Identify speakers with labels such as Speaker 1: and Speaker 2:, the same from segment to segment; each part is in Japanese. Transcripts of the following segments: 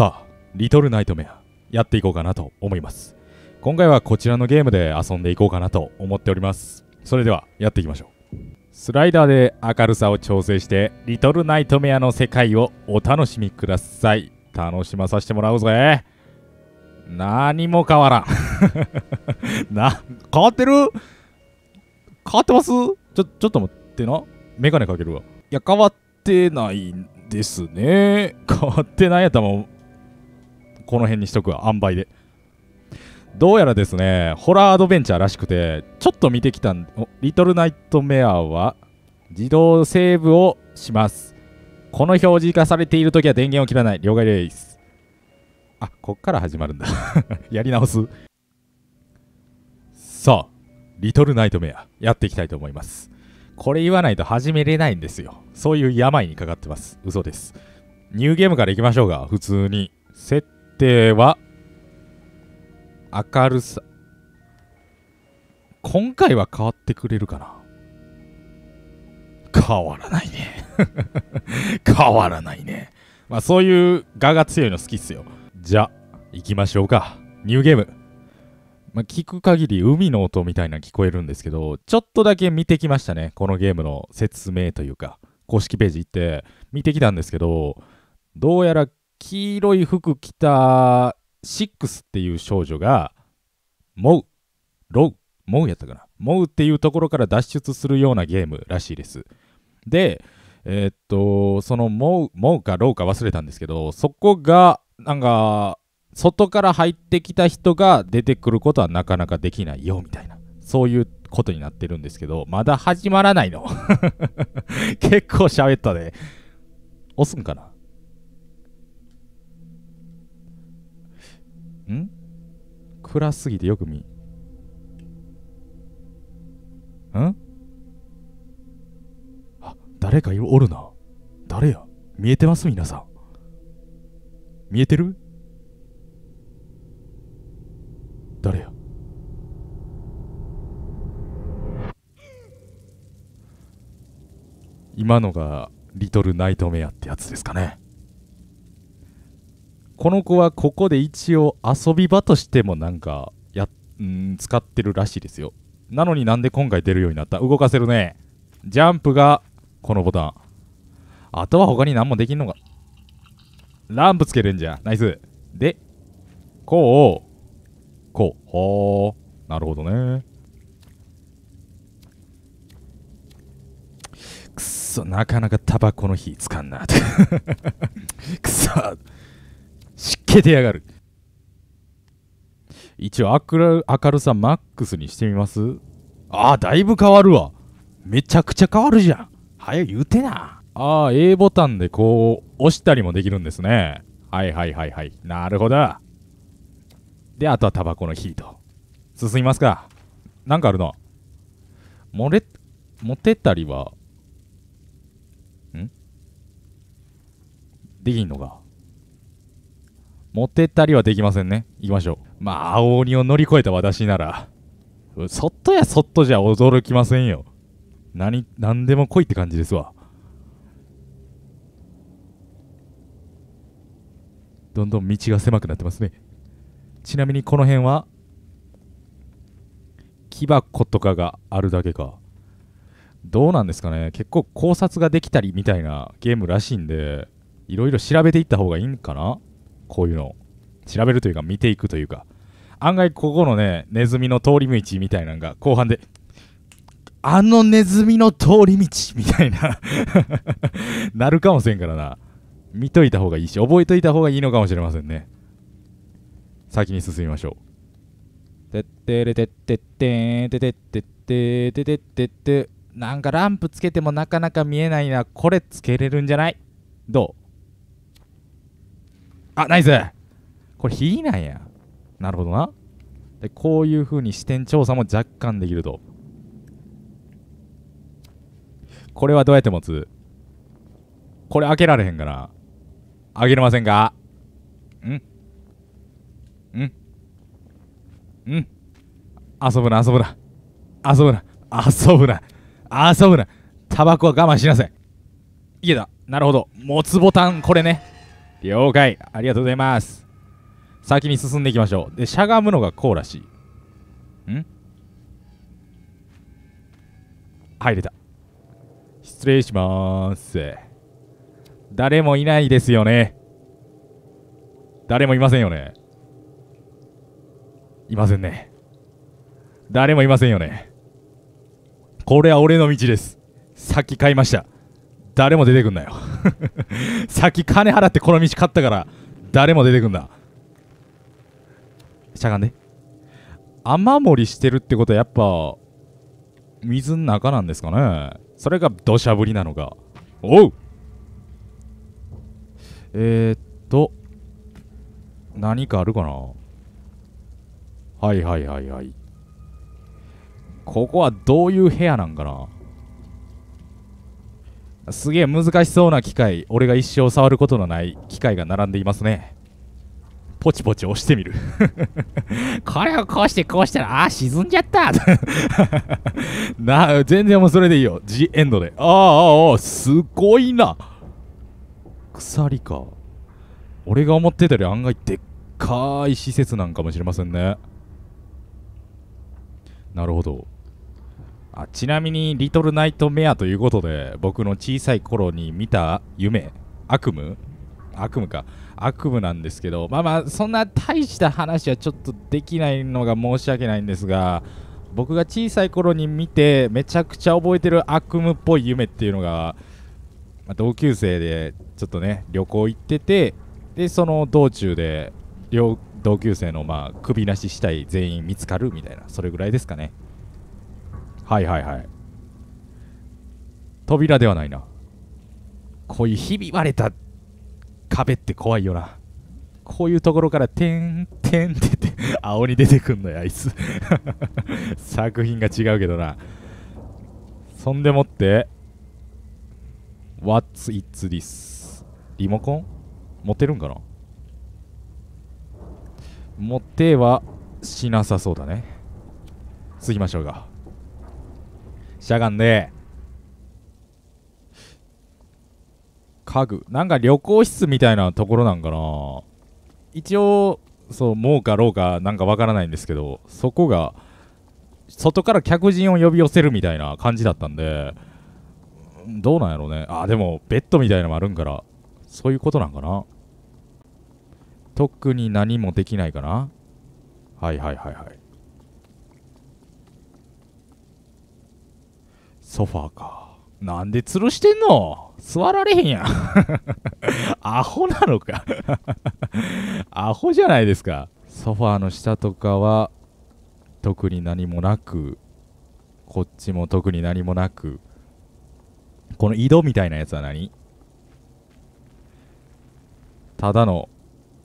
Speaker 1: さあ、リトルナイトメア、やっていこうかなと思います。今回はこちらのゲームで遊んでいこうかなと思っております。それでは、やっていきましょう。スライダーで明るさを調整して、リトルナイトメアの世界をお楽しみください。楽しまさせてもらうぜ。何も変わらん。な、変わってる変わってますちょ、ちょっと待ってな。メガネかけるわ。いや、変わってないですね。変わってないやったもん。この辺にしとくわ、塩梅で。どうやらですね、ホラーアドベンチャーらしくて、ちょっと見てきたんリトルナイトメアは、自動セーブをします。この表示がされているときは電源を切らない。了解です。あ、こっから始まるんだ やり直す。さあ、リトルナイトメア、やっていきたいと思います。これ言わないと始めれないんですよ。そういう病にかかってます。嘘です。ニューゲームからいきましょうが、普通に。設ては明るさ今回は変わってくれるかな変わらないね 変わらないねまあそういう画が強いの好きっすよじゃあ行きましょうかニューゲームまあ、聞く限り海の音みたいな聞こえるんですけどちょっとだけ見てきましたねこのゲームの説明というか公式ページ行って見てきたんですけどどうやら黄色い服着たシックスっていう少女が、モウ、ロウ、モウやったかな。モウっていうところから脱出するようなゲームらしいです。で、えー、っと、そのモウ、モウかロウか忘れたんですけど、そこが、なんか、外から入ってきた人が出てくることはなかなかできないよみたいな、そういうことになってるんですけど、まだ始まらないの。結構喋ったで、押すんかなん暗すぎてよく見んあ誰かおるな誰や見えてます皆さん見えてる誰や今のがリトルナイトメアってやつですかねこの子はここで一応遊び場としてもなんかやん使ってるらしいですよなのになんで今回出るようになった動かせるねジャンプがこのボタンあとは他に何もできんのかランプつけるんじゃナイスでこうこうほうなるほどねくっそなかなかタバコの火つかんな くそ湿気でやがる一応明る明るさマックスにしてみますああだいぶ変わるわめちゃくちゃ変わるじゃん早言うてなああ A ボタンでこう押したりもできるんですねはいはいはいはいなるほどであとはタバコの火と進みますかなんかあるの漏れ持てたりはんできんのか持ってったりはできませんね。行きましょう。まあ、青鬼を乗り越えた私なら、そっとやそっとじゃ驚きませんよ。何、何でも来いって感じですわ。どんどん道が狭くなってますね。ちなみにこの辺は、木箱とかがあるだけか。どうなんですかね結構考察ができたりみたいなゲームらしいんで、いろいろ調べていった方がいいんかなこういうのを調べるというか見ていくというか案外ここのねネズミの通り道みたいなのが後半であのネズミの通り道みたいな なるかもしれんからな見といた方がいいし覚えといた方がいいのかもしれませんね先に進みましょうてってれてってってててててててててなんかランプつけてもなかなか見えないなこれつけれるんじゃないどうあナイスこれ火なんやなるほどなでこういう風に視点調査も若干できるとこれはどうやって持つこれ開けられへんから開けれませんかんうんうん遊ぶな遊ぶな遊ぶな遊ぶな遊ぶなタバコは我慢しなさいいけたなるほど持つボタンこれね了解ありがとうございます先に進んでいきましょうでしゃがむのがこうらしいん入れた失礼します誰もいないですよね誰もいませんよねいませんね誰もいませんよねこれは俺の道ですさっき買いました誰も出てくんなよ さっき金払ってこの道買ったから誰も出てくんなしゃがんで雨漏りしてるってことはやっぱ水の中なんですかねそれが土砂降りなのかおうえー、っと何かあるかなはいはいはいはいここはどういう部屋なんかなすげえ難しそうな機械俺が一生触ることのない機械が並んでいますねポチポチ押してみる これをこうしてこうしたらああ沈んじゃった な全然もうそれでいいよ G エンドでああああすごいな鎖か俺が思ってたより案外でっかい施設なんかもしれませんねなるほどあちなみに、リトルナイトメアということで、僕の小さい頃に見た夢、悪夢悪夢か。悪夢なんですけど、まあまあ、そんな大した話はちょっとできないのが申し訳ないんですが、僕が小さい頃に見て、めちゃくちゃ覚えてる悪夢っぽい夢っていうのが、まあ、同級生でちょっとね、旅行行ってて、で、その道中で、同級生のまあ首なし死体全員見つかるみたいな、それぐらいですかね。はいはいはい扉ではないなこういうひび割れた壁って怖いよなこういうところからてんてんってて 青に出てくんのやあいつ 作品が違うけどなそんでもって What's it's this? リモコン持てるんかな持てはしなさそうだね。次きましょうか。しゃがんで家具なんか旅行室みたいなところなんかな一応そうもうかろうかなんかわからないんですけどそこが外から客人を呼び寄せるみたいな感じだったんでどうなんやろうねあでもベッドみたいなのもあるんからそういうことなんかな特に何もできないかなはいはいはいはいソファーか。なんで吊るしてんの座られへんやん。アホなのか アホじゃないですか。ソファーの下とかは特に何もなく、こっちも特に何もなく、この井戸みたいなやつは何ただの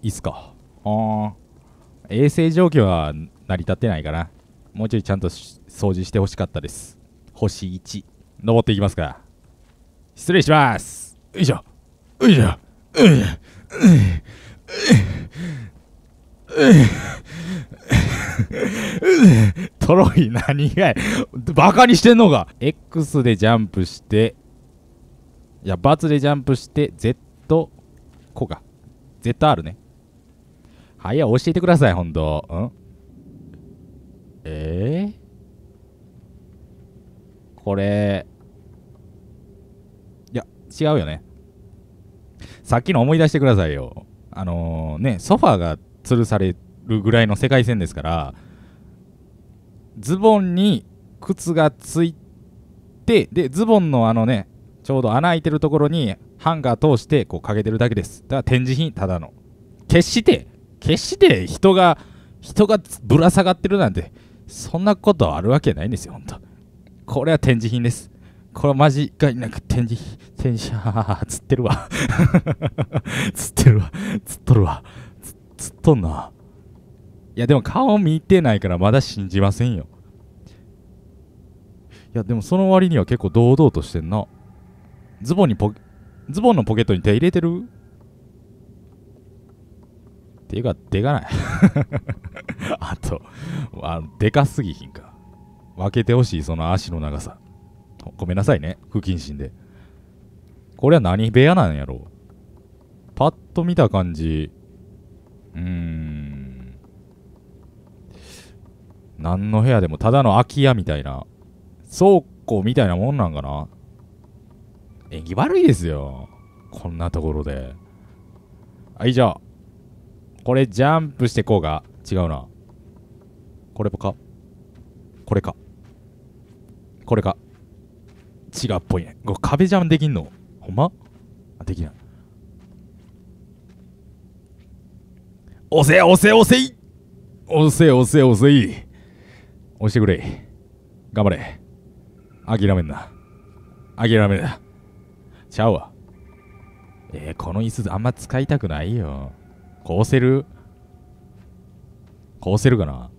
Speaker 1: 椅子か。あ衛生状況は成り立ってないかな。もうちょいちゃんと掃除してほしかったです。星1登っていきますか失礼しますよいしょよいしょトロイ何がいバカにしてんのか X でジャンプしていや×でジャンプして Z こうか ZR ねはい教えてくださいほんとんええーこれ、いや、違うよね。さっきの思い出してくださいよ。あのー、ね、ソファーが吊るされるぐらいの世界線ですから、ズボンに靴がついて、で、ズボンのあのね、ちょうど穴開いてるところにハンガー通してこうかけてるだけです。だから展示品、ただの。決して、決して人が、人がぶら下がってるなんて、そんなことあるわけないんですよ、ほんと。これは展示品です。これマジか、いなく展示、品。展示、はぁ、釣ってるわ。釣 ってるわ。釣っとるわ。釣っとんな。いや、でも顔見てないからまだ信じませんよ。いや、でもその割には結構堂々としてんな。ズボンにポ、ズボンのポケットに手入れてるていうか、でかない あと、あでかすぎひんか。分けてほしい、その足の長さ。ごめんなさいね、不謹慎で。これは何部屋なんやろパッと見た感じ、うーん、何の部屋でもただの空き家みたいな、倉庫みたいなもんなんかな縁起悪いですよ。こんなところで。はい、じゃあ。これジャンプしてこうが。違うな。これかこれか。これか。違うっぽいね。これ壁ジャンできんのほんまできない。押せ押せ押せい押せ押せ押せい押してくれ。頑張れ。諦めんな。諦めんな。ちゃうわ。えー、この椅子あんま使いたくないよ。こうせるこうせるかな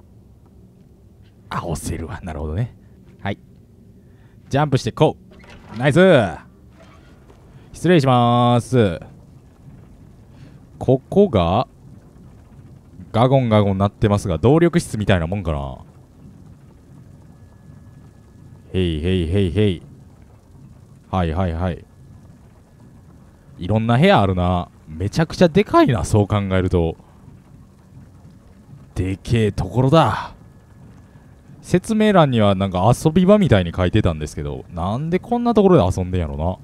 Speaker 1: あ、押せるわ。なるほどね。ジャンプしてこうナイス失礼しますここがガゴンガゴンなってますが動力室みたいなもんかなへいへいへいへいはいはいはいいろんな部屋あるなめちゃくちゃでかいなそう考えるとでけえところだ説明欄にはなんか遊び場みたいに書いてたんですけど、なんでこんなところで遊んでんやろ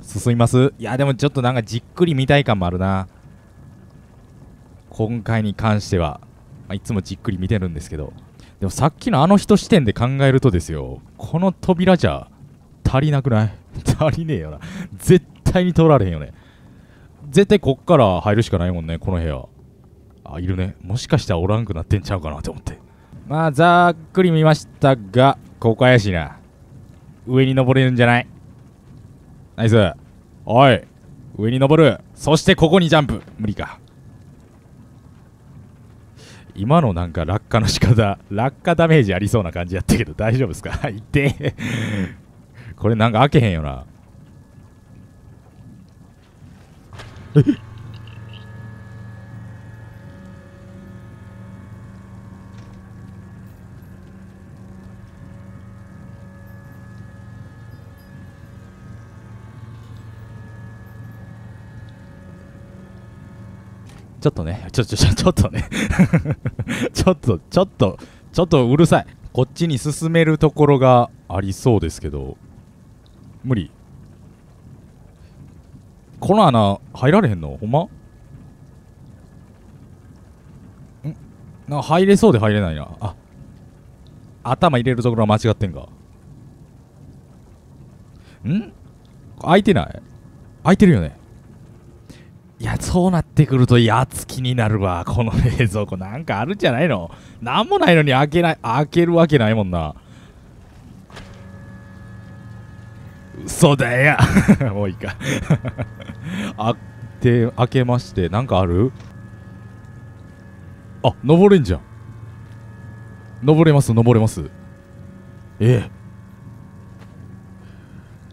Speaker 1: な。進みますいや、でもちょっとなんかじっくり見たい感もあるな。今回に関しては、まあ、いつもじっくり見てるんですけど、でもさっきのあの人視点で考えるとですよ、この扉じゃ足りなくない 足りねえよな絶対に取られへんよね。絶対こっから入るしかないもんね、この部屋。あ、いるね。もしかしたらおらんくなってんちゃうかなって思って。まあざっくり見ましたがここ怪しいな上に登れるんじゃないナイスおい上に登るそしてここにジャンプ無理か今のなんか落下の仕方落下ダメージありそうな感じやったけど大丈夫ですか行ってこれなんか開けへんよなちょっとね、ちょ、ちょ、ちょっとね ちょっと、ちょっと、ちょっとうるさい。こっちに進めるところがありそうですけど、無理。この穴、入られへんのほんまんなんか入れそうで入れないな。あ、頭入れるところは間違ってんか。ん開いてない開いてるよね。いや、そうなってくると、やつ気になるわ。この冷蔵庫、なんかあるんじゃないの何もないのに開けない、開けるわけないもんな。嘘だよ もういいか あ開けまして、なんかあるあ、登れんじゃん。登れます、登れます。ええ。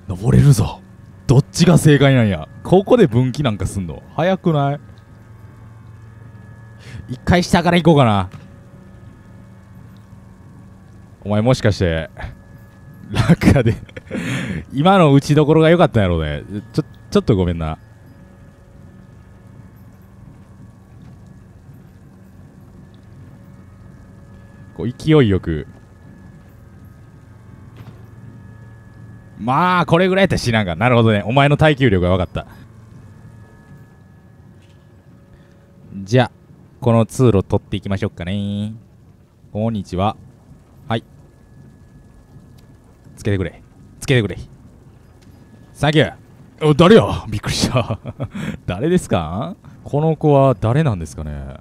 Speaker 1: 登れるぞ。どっちが正解なんやここで分岐なんかすんの早くない一回下から行こうかなお前もしかして落下で今の打ちどころが良かったんやろうねちょちょっとごめんなこう勢いよくまあこれぐらいやったら知らんがなるほどねお前の耐久力が分かったじゃあこの通路取っていきましょうかねこんにちははいつけてくれつけてくれサンキューお誰やびっくりした 誰ですかこの子は誰なんですかね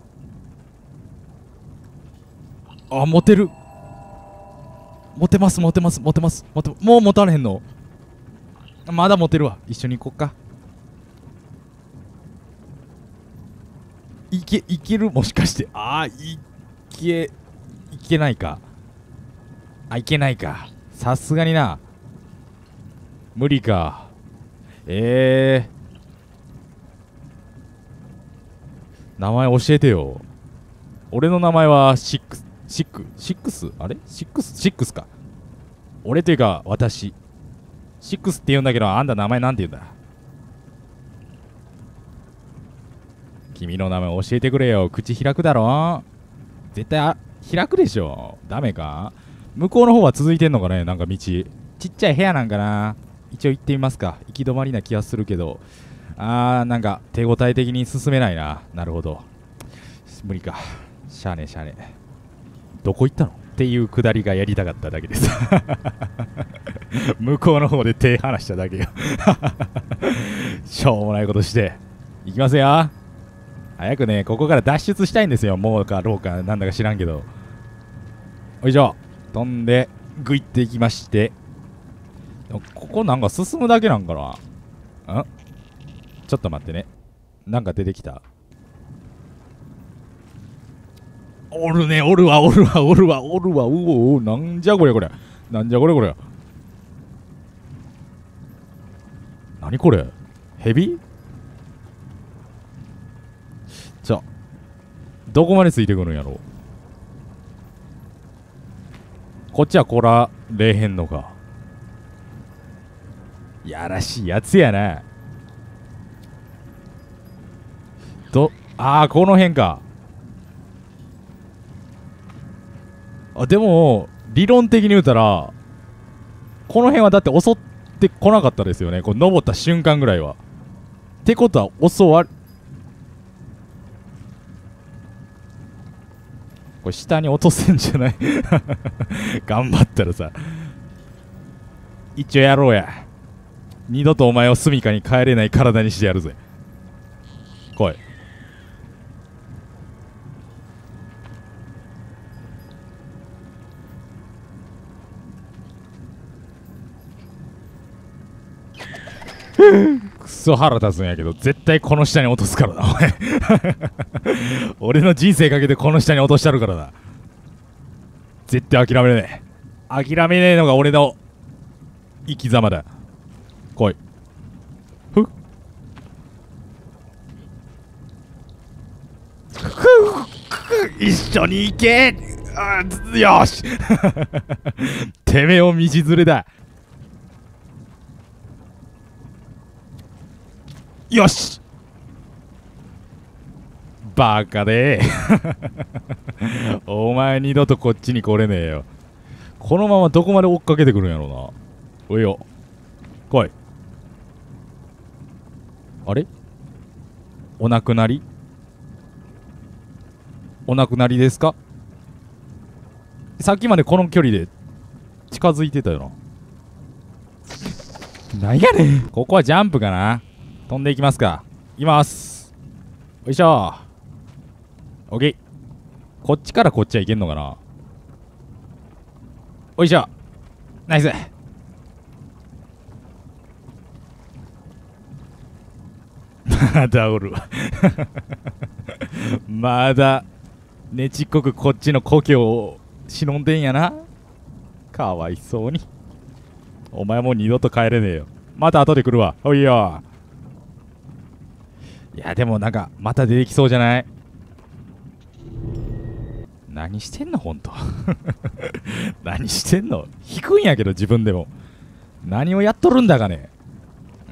Speaker 1: あモテる持てます持てます持てます持てもう持たれへんのまだ持てるわ一緒に行こっかいけいけるもしかしてああいけいけないかあいけないかさすがにな無理かええー、名前教えてよ俺の名前はシックスシックシックスあれシックスシックスか。俺というか、私。シックスって言うんだけど、あんた名前なんて言うんだ君の名前教えてくれよ。口開くだろ絶対あ、開くでしょ。ダメか向こうの方は続いてんのかねなんか道。ちっちゃい部屋なんかな一応行ってみますか。行き止まりな気がするけど。あー、なんか手応え的に進めないな。なるほど。無理か。しゃあねしゃあねどこ行ったのっていうくだりがやりたかっただけです 向こうの方で手離しただけよ しょうもないことして行きますよ早くねここから脱出したいんですよもうかろうかなんだか知らんけどよいしょ飛んでグイっていきましてここなんか進むだけなんかなんちょっと待ってねなんか出てきたおるね、おるわ、おるわ、おるわ、おるわ、うおお、なんじゃこれこれ。なんじゃこれこれ。なにこれヘビじゃどこまでついてくるんやろこっちはこられへんのか。やらしいやつやな。ど、ああ、この辺か。あでも理論的に言うたらこの辺はだって襲ってこなかったですよねこう登った瞬間ぐらいはってことは襲わこれ下に落とせんじゃない 頑張ったらさ一応やろうや二度とお前を住処に帰れない体にしてやるぜ来いクソ腹立つんやけど絶対この下に落とすからなお前 俺の人生かけてこの下に落としてあるからな絶対諦めねえ諦めねえのが俺の生き様だ来いふっ一緒に行けよし てめえを道連れだよしバカで お前二度とこっちに来れねえよこのままどこまで追っかけてくるんやろうなおいよ来いあれお亡くなりお亡くなりですかさっきまでこの距離で近づいてたよな。何やねん。ここはジャンプかな。飛んでいきますかいきますよいしょオッケーこっちからこっちはいけんのかなよいしょナイスまだおるわ まだねちっこくこっちの故郷を忍んでんやなかわいそうにお前もう二度と帰れねえよまた後で来るわおいよいやでもなんかまた出てきそうじゃない何してんのほんと何してんの引くんやけど自分でも何をやっとるんだかね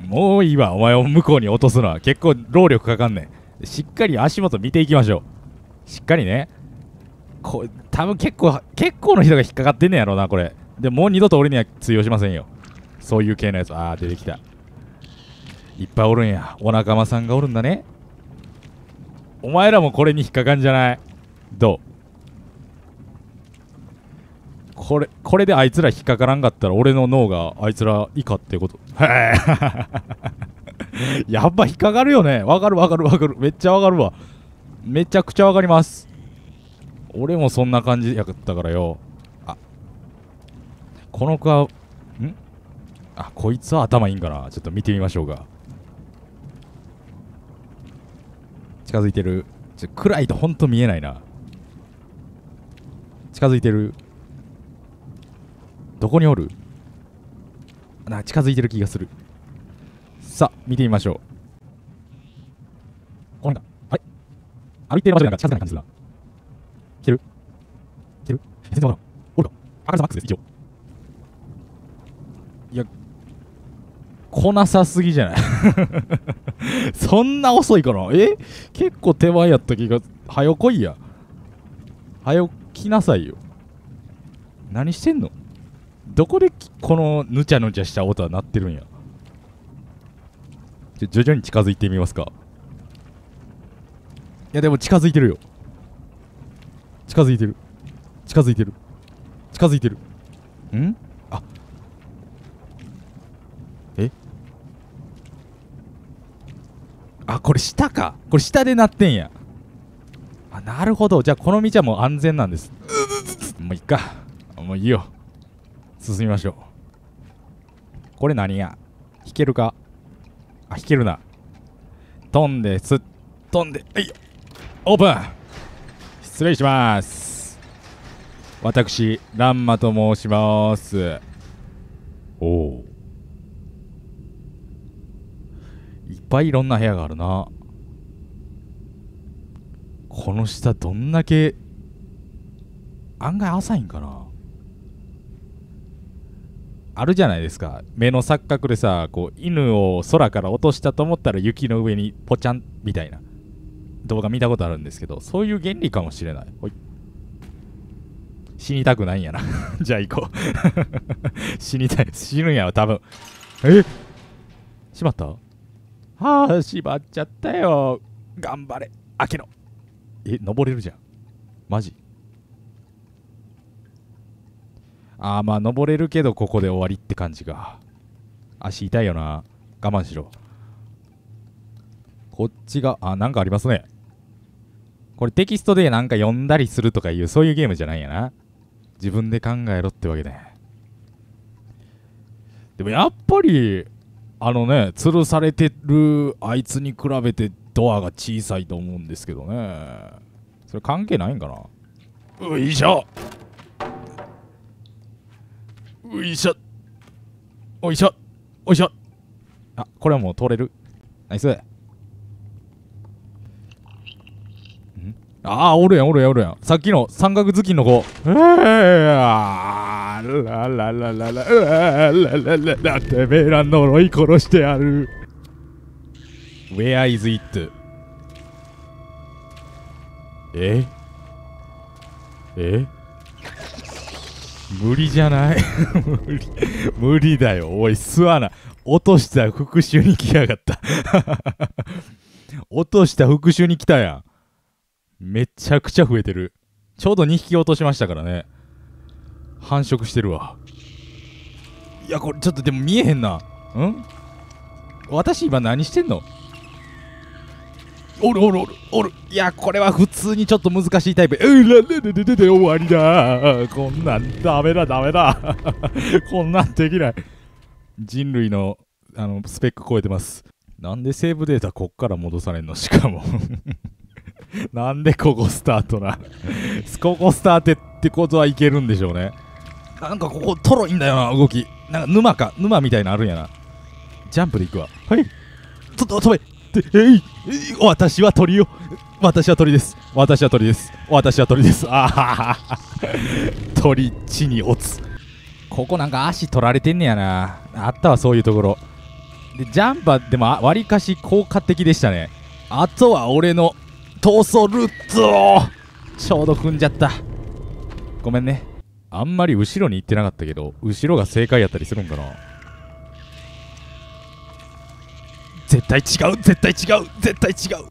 Speaker 1: もういいわお前を向こうに落とすのは結構労力かかんねんしっかり足元見ていきましょうしっかりねこ多分結構結構の人が引っかかってんねやろうなこれでもう二度と俺には通用しませんよそういう系のやつああ出てきたいっぱいおるんやお仲間さんがおるんだねお前らもこれに引っかかんじゃないどうこれこれであいつら引っかからんかったら俺の脳があいつら以下ってこと やっぱ引っかかるよねわかるわかるわかるめっちゃわかるわめちゃくちゃわかります俺もそんな感じやったからよあこの子はんあこいつは頭いいんかなちょっと見てみましょうか近づいてるちょ暗いとほんと見えないな近づいてるどこにおるな近づいてる気がするさあ見てみましょうこれだあれ歩いてる場所なんか近づかない感じだいけるいける全然わからんおるか明るさマックスです以上来なさすぎじゃない そんな遅いかなえ結構手前やった気が、はよ来いや。はよ来なさいよ。何してんのどこでこのぬちゃぬちゃした音は鳴ってるんや。ちょ、徐々に近づいてみますか。いや、でも近づいてるよ。近づいてる。近づいてる。近づいてる。んあこれ下かこれ下で鳴ってんやあなるほどじゃあこの道はもう安全なんですもういっかもういいよ進みましょうこれ何や弾けるかあ引けるな飛んですっ飛んではいオープン失礼します私ランマと申しますおおぱいいろんな部屋があるなこの下どんだけ案外浅いんかなあるじゃないですか目の錯覚でさこう犬を空から落としたと思ったら雪の上にポチャンみたいな動画見たことあるんですけどそういう原理かもしれないほい死にたくないんやな じゃあ行こう 死にたい死ぬんやわ多分えしまったはあ、しまっちゃったよ。頑張れ、あけろ。え、登れるじゃん。マジ。ああ、まあ、登れるけど、ここで終わりって感じか。足痛いよな。我慢しろ。こっちが、あ、なんかありますね。これテキストでなんか読んだりするとかいう、そういうゲームじゃないやな。自分で考えろってわけで。でもやっぱり、あのね吊るされてるあいつに比べてドアが小さいと思うんですけどねそれ関係ないんか
Speaker 2: なういしょ
Speaker 1: ういしょおいしょおいしょあこれはもう通れるナイスんああおるやんおるやんおるやんさっきの三角頭巾の子ええーあらららららららららてめえら呪い殺してやる Where is it? ええ無理じゃない無理 無理だよおい吸わな落とした復讐に来やがった 落とした復讐に来たやんめちゃくちゃ増えてるちょうど2匹落としましたからね繁殖してるわいやこれちょっとでも見えへんなん私今何してんのおるおるおるおるいやこれは普通にちょっと難しいタイプうらででででで終わりだこんなんダメだダメだ こんなんできない人類のあのスペック超えてますなんでセーブデータこっから戻されんのしかも なんでここスタートな ここスタートってことはいけるんでしょうねなんかここトロいんだよな動きなんか沼か沼みたいなあるんやなジャンプでいくわはいちょっと飛べえい私は鳥よ私は鳥です私は鳥です私は鳥ですあはは鳥地に落つここなんか足取られてんねやなあったわそういうところでジャンパーでもわりかし効果的でしたねあとは俺の逃走ルートをちょうど踏んじゃったごめんねあんまり後ろに行ってなかったけど、後ろが正解やったりするんかな絶対違う絶対違う絶対違う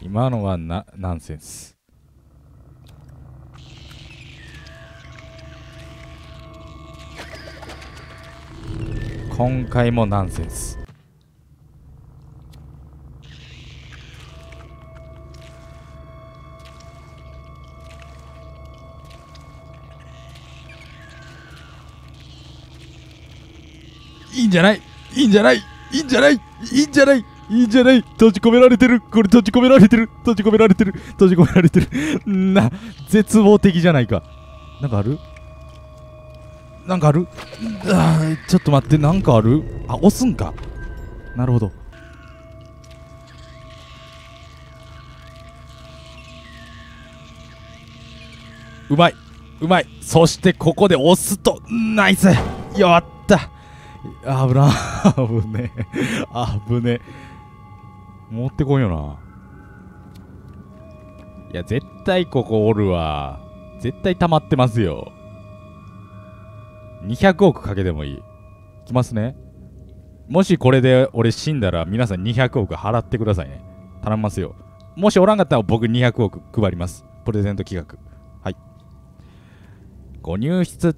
Speaker 1: 今のはなナンセンス今回もナンセンスんじゃないいいんじゃないいいんじゃないいいんじゃないいいんじゃない閉じ込められてるこれ閉じ込められてる閉じ込められてる閉じ込められてる な、絶望的じゃないか。なんかあるなんかあるあちょっと待って、なんかあるあ、押すんか。なるほど。うまい。うまい。そしてここで押すと、ナイスよっあぶなあぶねあぶね持ってこいよないや絶対ここおるわ絶対溜まってますよ200億かけてもいいきますねもしこれで俺死んだら皆さん200億払ってくださいね頼みますよもしおらんかったら僕200億配りますプレゼント企画はいご入室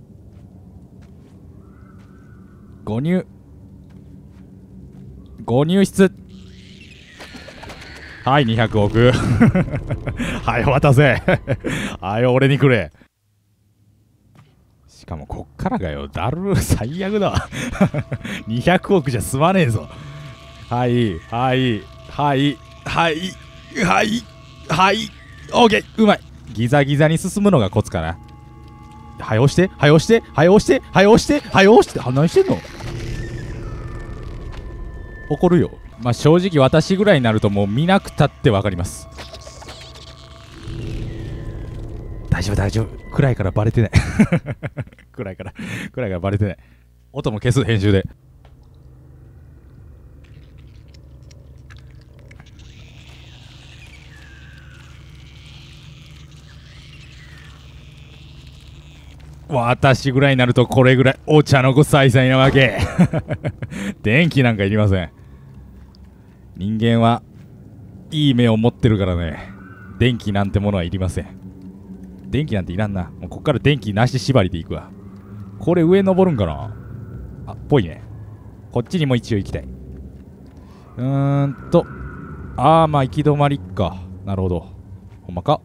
Speaker 1: 誤入誤入室はい200億 はい渡せ はい俺にくれしかもこっからがよだる最悪だ200億 じゃ済まねえぞはいはいはいはいはいはいオーケーうまいギザギザに進むのがコツかなはよして、はよして、はよして、はよして、早押して、は何してんの怒るよ。まあ、正直私ぐらいになるともう見なくたってわかります。大丈夫、大丈夫。暗いからバレてない。暗いから、暗いからバレてない。音も消す、編集で。私ぐらいになるとこれぐらいお茶の子さいさいなわけ 電気なんかいりません人間はいい目を持ってるからね電気なんてものはいりません電気なんていらんなもうこっから電気なし縛りでいくわこれ上登るんかなあっぽいねこっちにも一応行きたいうーんとああまあ行き止まりかなるほどほんまか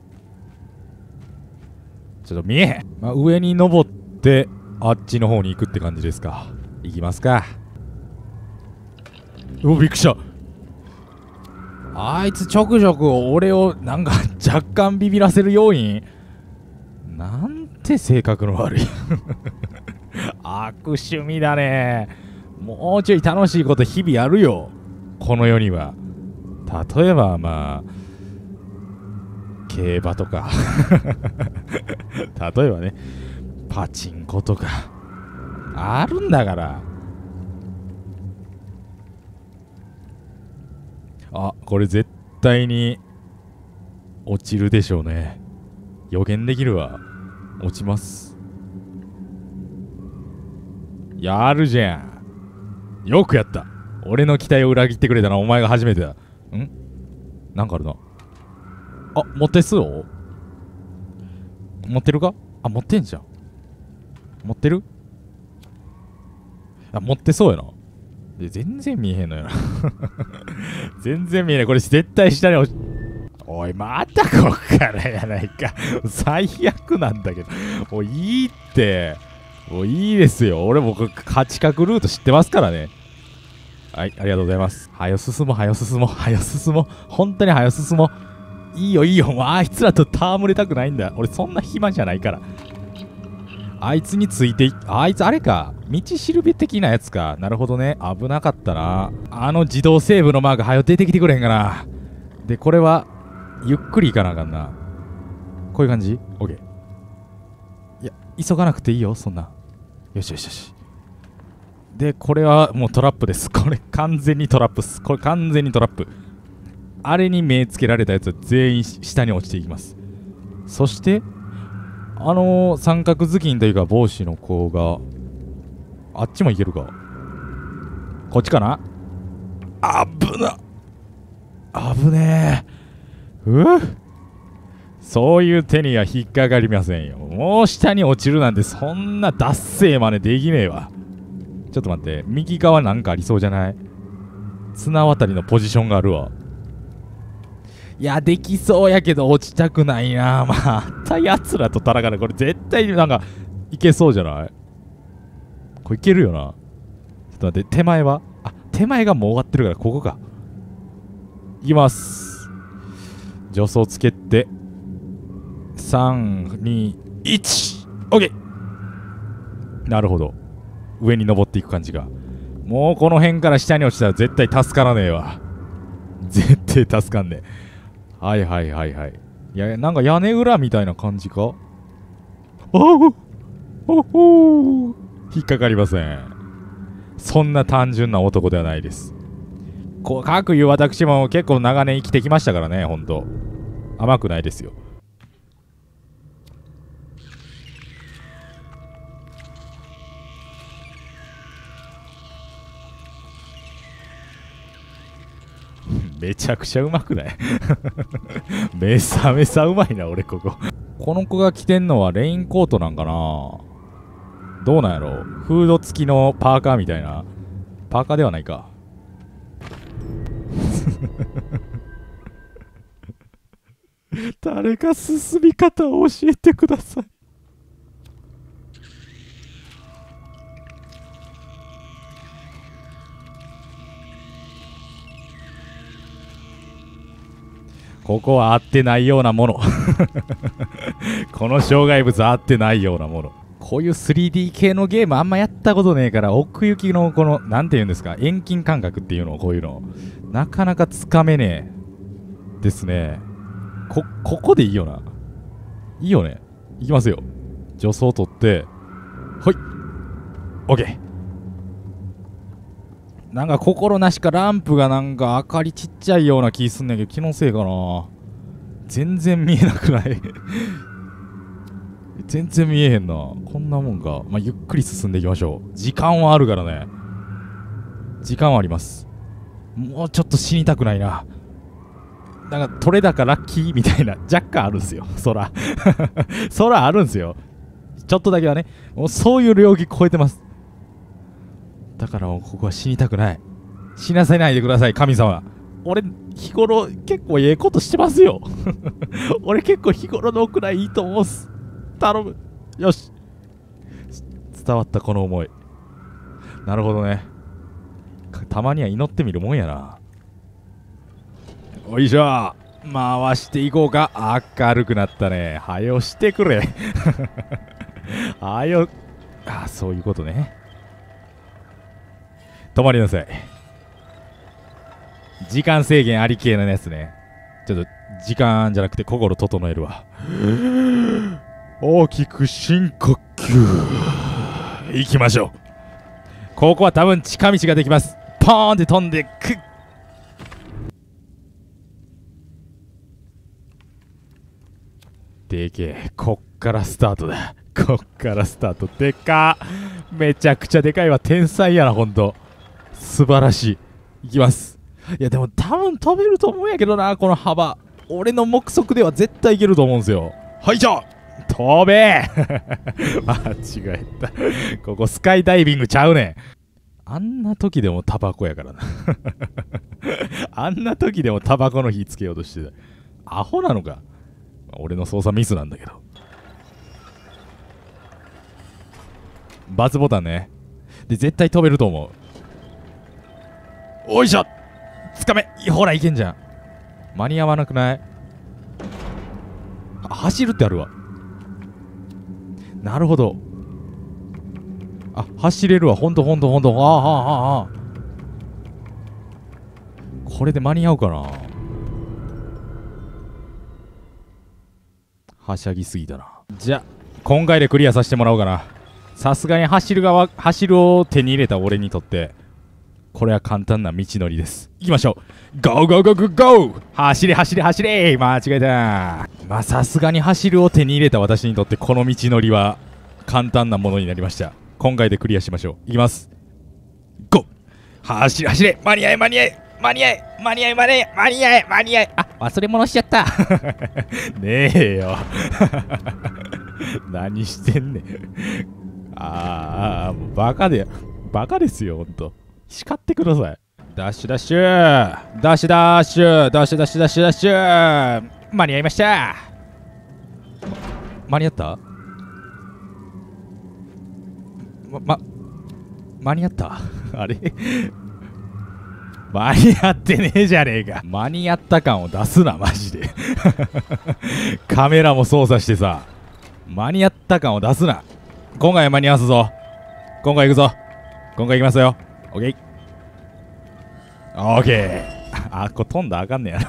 Speaker 1: ちょっと見え、まあ、上に登ってあっちの方に行くって感じですか行きますかおびっくりしたあいつちょくちょく俺をなんか若干ビビらせる要因なんて性格の悪い悪趣味だねもうちょい楽しいこと日々あるよこの世には例えばまあ競馬とか 例えばねパチンコとかあるんだからあこれ絶対に落ちるでしょうね予言できるわ落ちますやるじゃんよくやった俺の期待を裏切ってくれたのはお前が初めてだんなんかあるなあ、持ってそう持ってるかあ、持ってんじゃん。持ってるあ、持ってそうやな。で全然見えへんのよな 全然見えない。これ絶対下に落ち、おい、またこっからやないか最悪なんだけどもういいって。もういいですよ。俺も勝角ルート知ってますからね。はい、ありがとうございます。はよ進も、はよ進も、はよ進も。本当に早進も。いいよいいよ、もうあいつらと戯れたくないんだ。俺そんな暇じゃないから。あいつについてい、あいつあれか。道しるべ的なやつか。なるほどね。危なかったな。あの自動セーブのマーク、はよ出てきてくれへんかな。で、これは、ゆっくり行かなあかんな。こういう感じ ?OK。いや、急がなくていいよ、そんな。よしよしよし。で、これはもうトラップです。これ完全にトラップっす。これ完全にトラップ。あれに目つけられたやつは全員下に落ちていきますそしてあのー、三角頭巾というか帽子の子があっちもいけるかこっちかなあぶな危ねえうそういう手には引っかかりませんよもう下に落ちるなんてそんなダッセー真似できねえわちょっと待って右側なんかありそうじゃない綱渡りのポジションがあるわいや、できそうやけど落ちたくないな。また奴らと戦う。これ絶対になんか、いけそうじゃないこれいけるよな。ちょっと待って、手前はあ、手前がもう終わってるから、ここか。いきます。助走つけて、3、2、1! オッケーなるほど。上に登っていく感じが。もうこの辺から下に落ちたら絶対助からねえわ。絶対助かんねえ。はいはいはいはい。いや、なんか屋根裏みたいな感じかあほほ引っかかりません。そんな単純な男ではないです。こう、かくいう私も結構長年生きてきましたからね、ほんと。甘くないですよ。めちゃくちゃうまくない めさめさうまいな、俺こここの子が着てんのはレインコートなんかなどうなんやろフード付きのパーカーみたいな。パーカーではないか。誰か進み方を教えてくださいここは合ってないようなもの この障害物合ってないようなものこういう 3D 系のゲームあんまやったことねえから奥行きのこの何て言うんですか遠近感覚っていうのこういうのなかなかつかめねえですねこここでいいよないいよねいきますよ助走取ってはい OK なんか心なしかランプがなんか明かりちっちゃいような気すんねんけど気のせいかな全然見えなくない 全然見えへんなこんなもんか、まあ、ゆっくり進んでいきましょう時間はあるからね時間はありますもうちょっと死にたくないななんか取れ高ラッキーみたいな若干あるんすよ空 空あるんすよちょっとだけはねもうそういう領域超えてますだからここは死にたくない死なせないでください神様俺日頃結構ええことしてますよ 俺結構日頃のくらいいいと思うす頼むよし伝わったこの思いなるほどねたまには祈ってみるもんやなおいしょ回していこうか明るくなったねはよしてくれはよ あそういうことね止まりなさい時間制限ありきえないやつねちょっと時間じゃなくて心整えるわ大きく深呼吸いきましょうここは多分近道ができますポーンって飛んでくっでけえこっからスタートだこっからスタートでかめちゃくちゃでかいわ天才やなほんと素晴らしいいきますいやでも多分飛べると思うんやけどなこの幅俺の目測では絶対いけると思うんですよはいじゃあ飛べ 間違えたここスカイダイビングちゃうねんあんな時でもタバコやからな あんな時でもタバコの火つけようとしてたアホなのか俺の操作ミスなんだけどバツボタンねで絶対飛べると思うおいしょつかめほらいけんじゃん間に合わなくない走るってあるわなるほどあ走れるわほんとほんとほんとあああああこれで間に合うかなはしゃぎすぎたなじゃ今回でクリアさせてもらおうかなさすがに走る側走るを手に入れた俺にとってこれは簡単な道のりです行きましょう GOGOGOGO 走れ走れ走れ間違えたまあさすがに走るを手に入れた私にとってこの道のりは簡単なものになりました今回でクリアしましょう行きますゴー走れ走れ間に合え間に合え間に合え間に合え間に合え間に合え間に合えあ忘れ物しちゃった ねえよ 何してんねんああもうバカでバカですよほんと叱ってくださいダッシュダッシュダッシュダッシュダッシュダッシュダッシュダッシュ間に合いました間に合ったま、ま、間に合った あれ間に合ってねえじゃねえか間に合った感を出すなマジで カメラも操作してさ間に合った感を出すな今回は間に合わすぞ今回行くぞ今回行きますよ o ッケーオッケーあ、これ飛んだあかんねや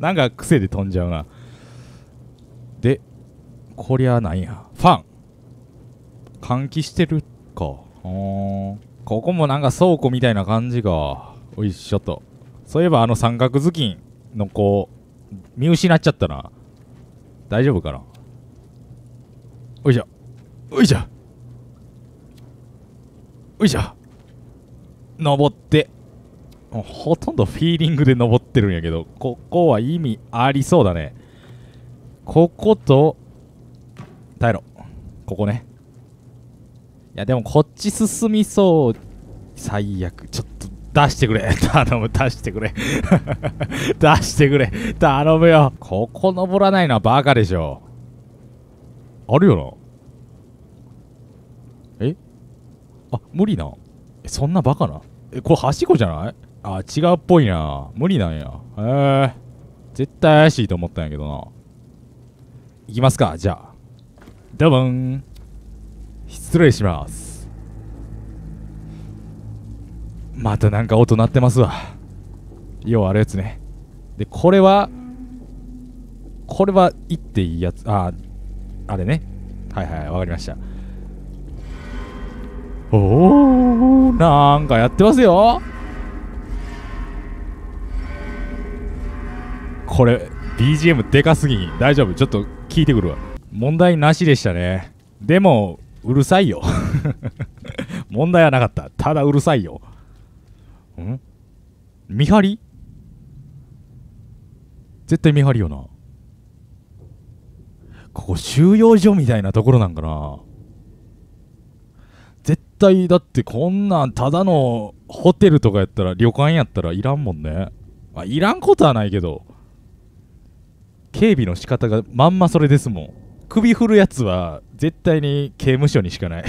Speaker 1: な なんか癖で飛んじゃうな。で、こりゃなんや。ファン換気してるか。ここもなんか倉庫みたいな感じが。おいしょと。そういえばあの三角頭巾の子、見失っちゃったな。大丈夫かなおいしょ。おいしょ。おいしょ。登って、もうほとんどフィーリングで登ってるんやけど、ここは意味ありそうだね。ここと、耐えろ。ここね。いや、でもこっち進みそう。最悪。ちょっと出してくれ。頼む、出してくれ。出してくれ。頼むよ。ここ登らないのはバカでしょ。あるよな。えあ、無理な。え、そんなバカなえこれはしごじゃないあ違うっぽいな無理なんやへえ絶対怪しいと思ったんやけどな行きますかじゃあドボン失礼しますまたなんか音鳴ってますわようあるやつねでこれはこれは行っていいやつああれねはいはいわかりましたおおなんかやってますよこれ BGM でかすぎに大丈夫ちょっと聞いてくるわ問題なしでしたねでもうるさいよ 問題はなかったただうるさいよん見張り絶対見張りよなここ収容所みたいなところなんかな対だってこんなんただのホテルとかやったら旅館やったらいらんもんね、まあ、いらんことはないけど警備の仕方がまんまそれですもん首振るやつは絶対に刑務所にしかない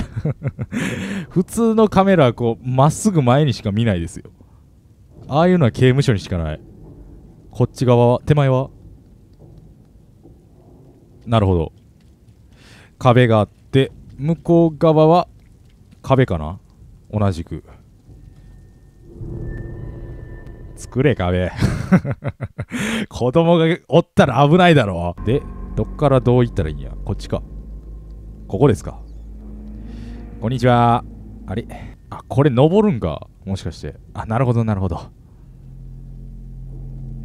Speaker 1: 普通のカメラはこうまっすぐ前にしか見ないですよああいうのは刑務所にしかないこっち側は手前はなるほど壁があって向こう側は壁かな同じく。作れ壁 子供がおったら危ないだろでどっからどう行ったらいいんやこっちかここですかこんにちはあれあこれ登るんかもしかしてあなるほどなるほど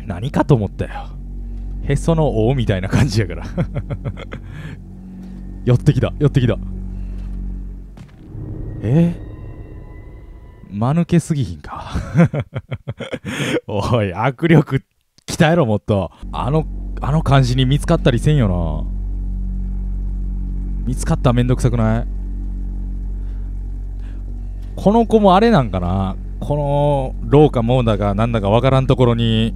Speaker 1: 何かと思ったよへその王みたいな感じやから 寄ってきた寄ってきたえ間抜けすぎひんか おい、握力鍛えろ、もっと。あの、あの感じに見つかったりせんよな。見つかっためんどくさくないこの子もあれなんかなこの廊下もだがなんだかわからんところに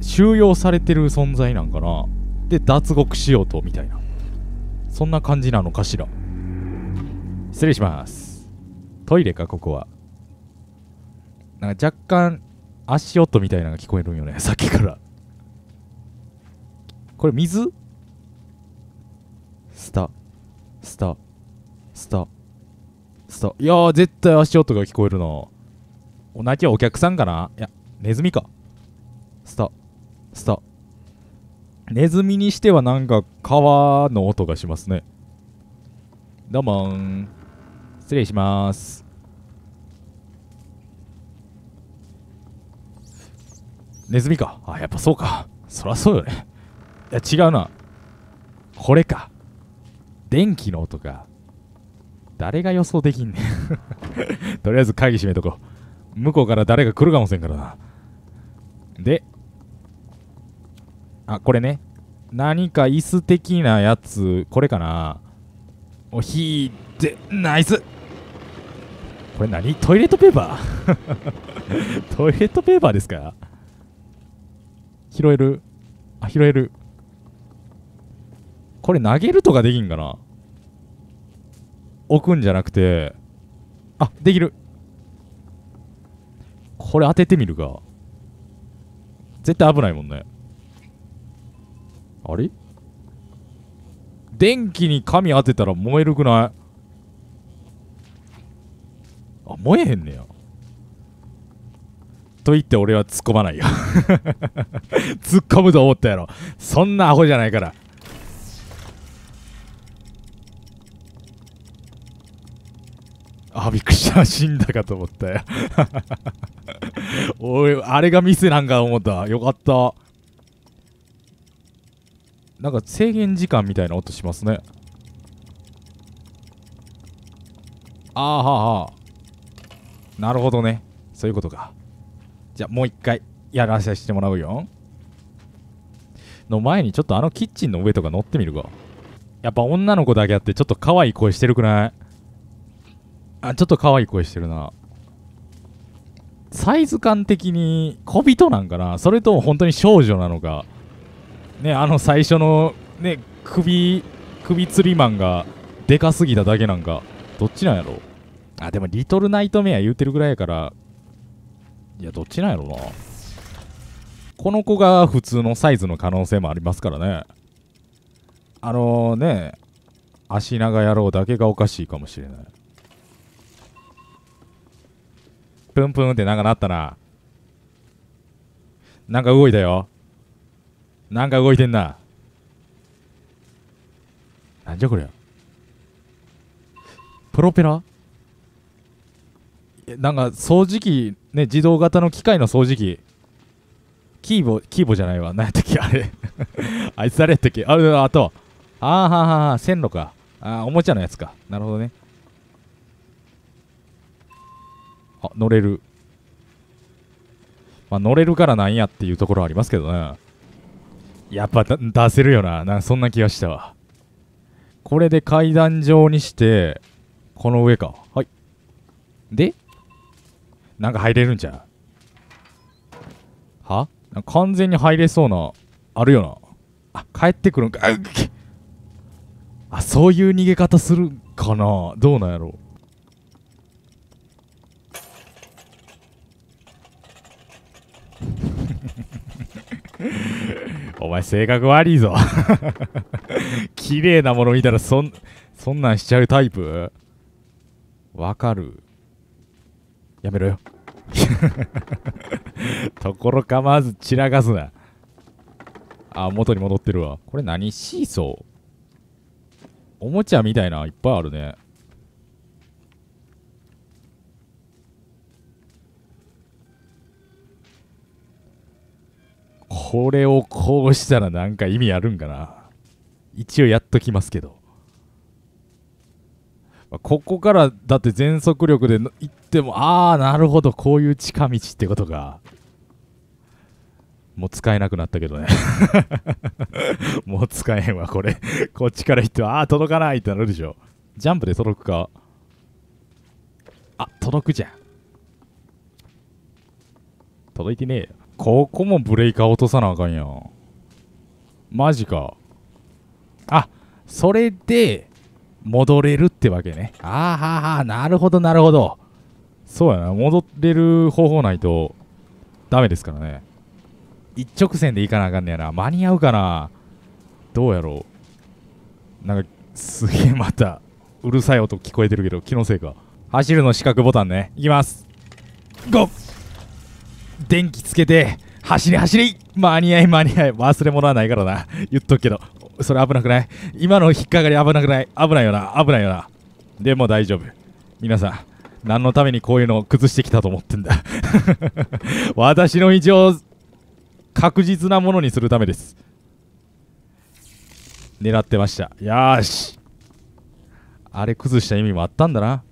Speaker 1: 収容されてる存在なんかなで脱獄しようとみたいなそんな感じなのかしら失礼しますトイレかここはなんか若干足音みたいなのが聞こえるんよね さっきからこれ水スタスタスタスタいやー絶対足音が聞こえるなおなきはお客さんかないやネズミかスタスタネズミにしてはなんか川の音がしますねだまん失礼しますネズミかあやっぱそうかそりゃそうよねいや違うなこれか電気の音か誰が予想できんねん とりあえず鍵閉めとこう向こうから誰が来るかもせんからなであこれね何か椅子的なやつこれかなおひーでナイスこれ何トイレットペーパー トイレットペーパーですか拾えるあ、拾える。これ投げるとかできんかな置くんじゃなくて、あ、できる。これ当ててみるか。絶対危ないもんね。あれ電気に紙当てたら燃えるくないあ燃えへんねやと言って俺は突っ込まないよ 突っ込むと思ったやろそんなアホじゃないからあびっくりした死んだかと思ったよ いあれがミスなんか思ったよかったなんか制限時間みたいな音しますねああはあはあなるほどねそういうことかじゃあもう一回やらせてもらうよの前にちょっとあのキッチンの上とか乗ってみるかやっぱ女の子だけあってちょっと可愛い声してるくないあちょっと可愛い声してるなサイズ感的に小人なんかなそれとも本当に少女なのかねあの最初のね首首吊りマンがでかすぎただけなんかどっちなんやろうあ、でも、リトルナイトメア言うてるぐらいやから、いや、どっちなんやろな。この子が普通のサイズの可能性もありますからね。あのー、ね、足長野郎だけがおかしいかもしれない。プンプンってなんかなったな。なんか動いたよ。なんか動いてんな。なんじゃこりゃ。プロペラなんか掃除機、ね、自動型の機械の掃除機、キーボ、キーボじゃないわ。何やったっけあれ あいつ誰やったっけああと。あーはーはー線路か。あおもちゃのやつか。なるほどね。あ、乗れる。まあ、乗れるからなんやっていうところはありますけどね。やっぱ出せるよな。なそんな気がしたわ。これで階段状にして、この上か。はい。で、なんか入れるんじゃは完全に入れそうな、あるよな。あ、帰ってくるんか。あ、そういう逃げ方するかなどうなんやろう。お前性格悪いぞ 綺麗なもの見たらそん、そんなんしちゃうタイプわかる。やめろよ。ところかまず散らかすな。あ、元に戻ってるわ。これ何シーソーおもちゃみたいな、いっぱいあるね。これをこうしたらなんか意味あるんかな。一応やっときますけど。ここからだって全速力で行ってもああなるほどこういう近道ってことがもう使えなくなったけどね もう使えんわこれこっちから行ってああ届かないってなるでしょジャンプで届くかあ届くじゃん届いてねえよここもブレーカー落とさなあかんやんマジかあそれで戻れるってわけね。あーはーはー、なるほど、なるほど。そうやな、戻れる方法ないと、ダメですからね。一直線でいかなあかんねやな。間に合うかな。どうやろう。なんか、すげえまた、うるさい音聞こえてるけど、気のせいか。走るの四角ボタンね。いきます。ゴー電気つけて、走り走り間に合い間に合い。忘れ物はないからな。言っとくけど。それ危なくない今の引っかかり危なくない危ないよな危ないよなでも大丈夫皆さん何のためにこういうのを崩してきたと思ってんだ 私の道を確実なものにするためです狙ってましたよーしあれ崩した意味もあったんだな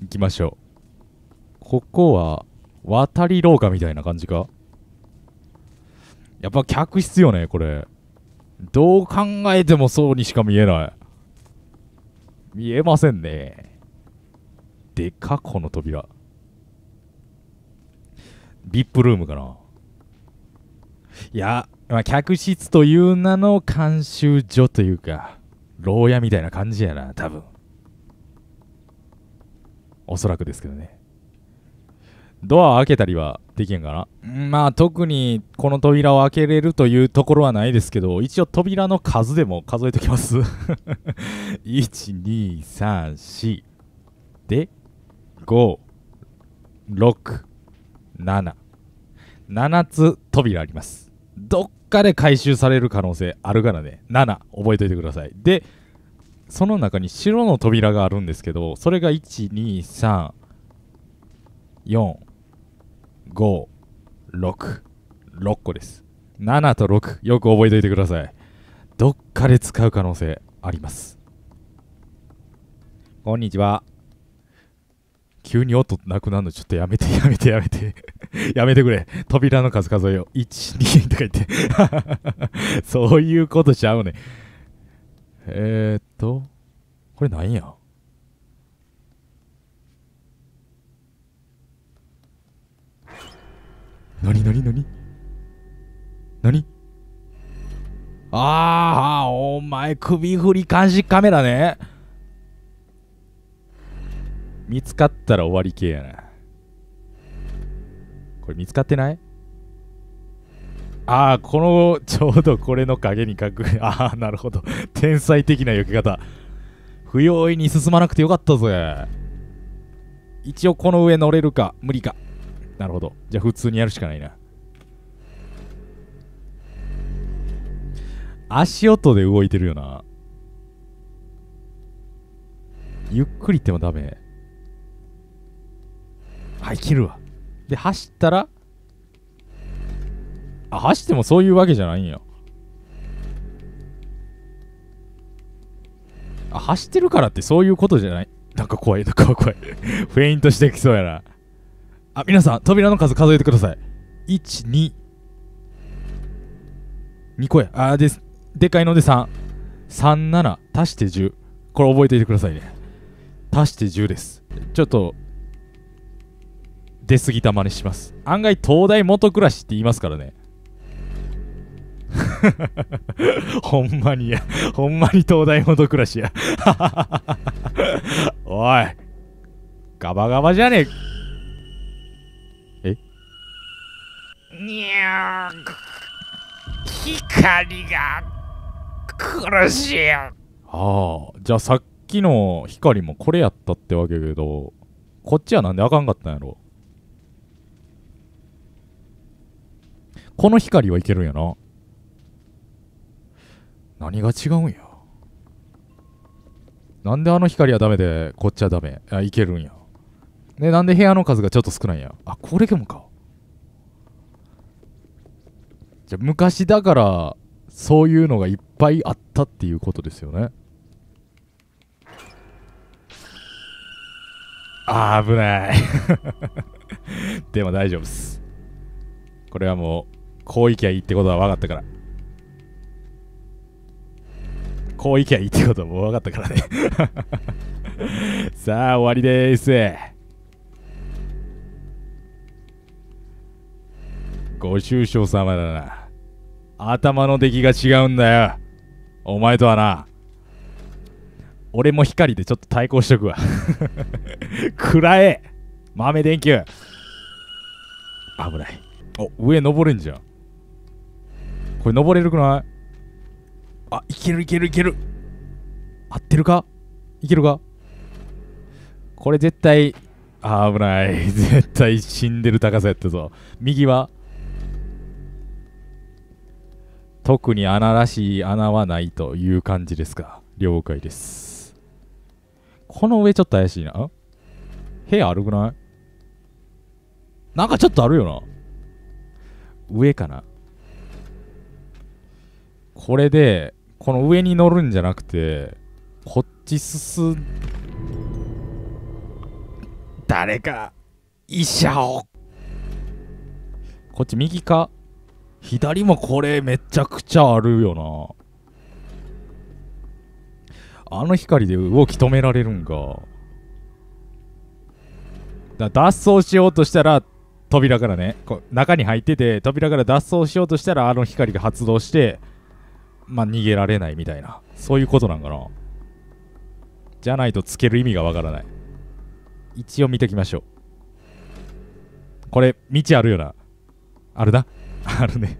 Speaker 1: 行きましょうここは渡り廊下みたいな感じかやっぱ客室よねこれどう考えてもそうにしか見えない見えませんねでかこの扉 VIP ルームかないや、まあ、客室という名の監修所というか牢屋みたいな感じやな多分おそらくですけどねドア開けたりはできへんかなまあ特にこの扉を開けれるというところはないですけど一応扉の数でも数えておきます1234 で5677つ扉ありますどっかで回収される可能性あるからね7覚えておいてくださいでその中に白の扉があるんですけどそれが1 2 3 4 5、6、6個です。7と6、よく覚えておいてください。どっかで使う可能性あります。こんにちは。急に音なくなるのちょっとやめてやめてやめて やめてくれ扉の数数えよ12とか言って そういうことちゃうねえー、っとこれなんや何何なにああ、お前首振り監視カメラね。見つかったら終わり系やな。これ見つかってないああ、この、ちょうどこれの影に隠れ、ああ、なるほど。天才的な避け方。不用意に進まなくてよかったぜ。一応この上乗れるか、無理か。なるほどじゃあ普通にやるしかないな足音で動いてるよなゆっくりってもダメはい切るわで走ったらあ走ってもそういうわけじゃないんやあ走ってるからってそういうことじゃないなんか怖いなんか怖い フェイントしてきそうやなあ皆さん扉の数数えてください12 2個やあででかいので337足して10これ覚えておいてくださいね足して10ですちょっと出過ぎた真似します案外東大元暮らしって言いますからね ほんまにや、ほんまに東大元暮らしや。おい、ガバガバじゃねえ。にゃー光が苦しいああじゃあさっきの光もこれやったってわけけどこっちはなんであかんかったんやろこの光はいけるんやな何が違うんやなんであの光はダメでこっちはダメあいけるんやでなんで部屋の数がちょっと少ないんやあこれでもかじゃ昔だからそういうのがいっぱいあったっていうことですよねあ危ない でも大丈夫っすこれはもうこういきゃいいってことは分かったからこういきゃいいってことはもう分かったからね さあ終わりですご愁傷様だな頭の出来が違うんだよ。お前とはな。俺も光でちょっと対抗しとくわ。く らえ豆電球危ない。お、上登れんじゃん。これ登れるくないあ、いけるいけるいける。合ってるかいけるかこれ絶対、あ危ない。絶対死んでる高さやったぞ。右は特に穴らしい穴はないという感じですか。了解です。この上ちょっと怪しいな。部屋あるくないなんかちょっとあるよな。上かな。これで、この上に乗るんじゃなくて、こっち進ん、誰か、医者を。こっち右か左もこれめちゃくちゃあるよなあの光で動き止められるんかだ脱走しようとしたら扉からねこ中に入ってて扉から脱走しようとしたらあの光が発動してまあ逃げられないみたいなそういうことなんかなじゃないとつける意味がわからない一応見てきましょうこれ道あるよなあるな あるね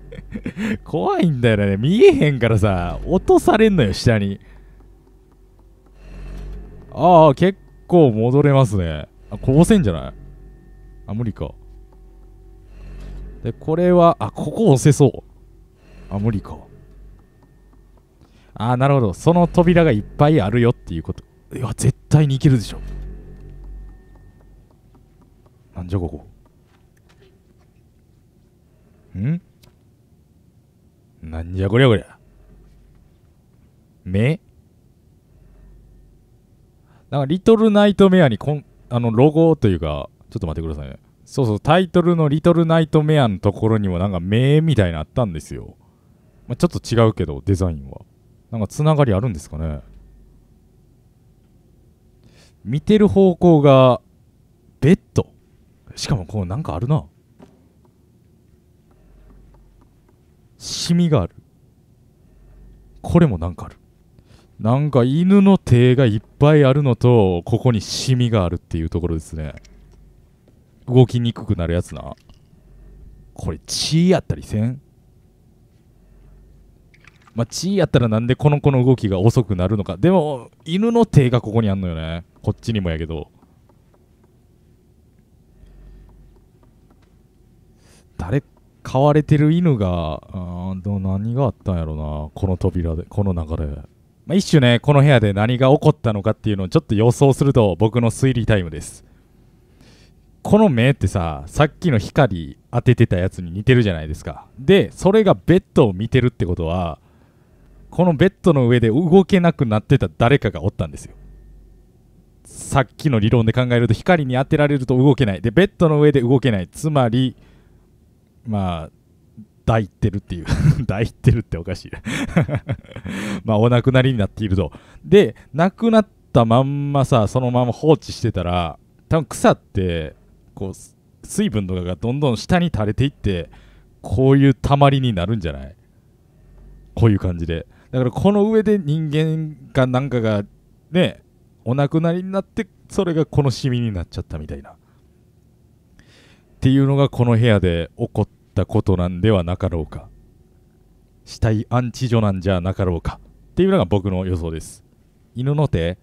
Speaker 1: 怖いんだよね。見えへんからさ、落とされんのよ、下に。ああ、結構戻れますね。あ、こぼせんじゃないあ、無理か。で、これは、あ、ここ押せそう。あ、無理か。ああ、なるほど。その扉がいっぱいあるよっていうこと。いや、絶対にいけるでしょ。なんじゃここ。んなんじゃこりゃこりゃ。目なんか、リトルナイトメアにこん、あの、ロゴというか、ちょっと待ってくださいね。そうそう、タイトルのリトルナイトメアのところにもなんか目みたいなあったんですよ。まあ、ちょっと違うけど、デザインは。なんか、つながりあるんですかね。見てる方向が、ベッド。しかも、こう、なんかあるな。シミがあるこれもなんかあるなんか犬の手がいっぱいあるのとここにシミがあるっていうところですね動きにくくなるやつなこれ血やったりせんまあ、血やったらなんでこの子の動きが遅くなるのかでも犬の手がここにあんのよねこっちにもやけど誰飼われてる犬が、あど何があったんやろな、この扉で、この中で。まあ、一種ね、この部屋で何が起こったのかっていうのをちょっと予想すると僕の推理タイムです。この目ってさ、さっきの光当ててたやつに似てるじゃないですか。で、それがベッドを見てるってことは、このベッドの上で動けなくなってた誰かがおったんですよ。さっきの理論で考えると光に当てられると動けない。で、ベッドの上で動けない。つまり、まあ抱いてるっていう 抱いてるっておかしい まあお亡くなりになっているとで亡くなったまんまさそのまま放置してたら多分草ってこう水分とかがどんどん下に垂れていってこういうたまりになるんじゃないこういう感じでだからこの上で人間かなんかがねお亡くなりになってそれがこのシミになっちゃったみたいなっていうのがこの部屋で起こってたことなんではなかろうか死体安置所なんじゃなかろうかっていうのが僕の予想です犬の手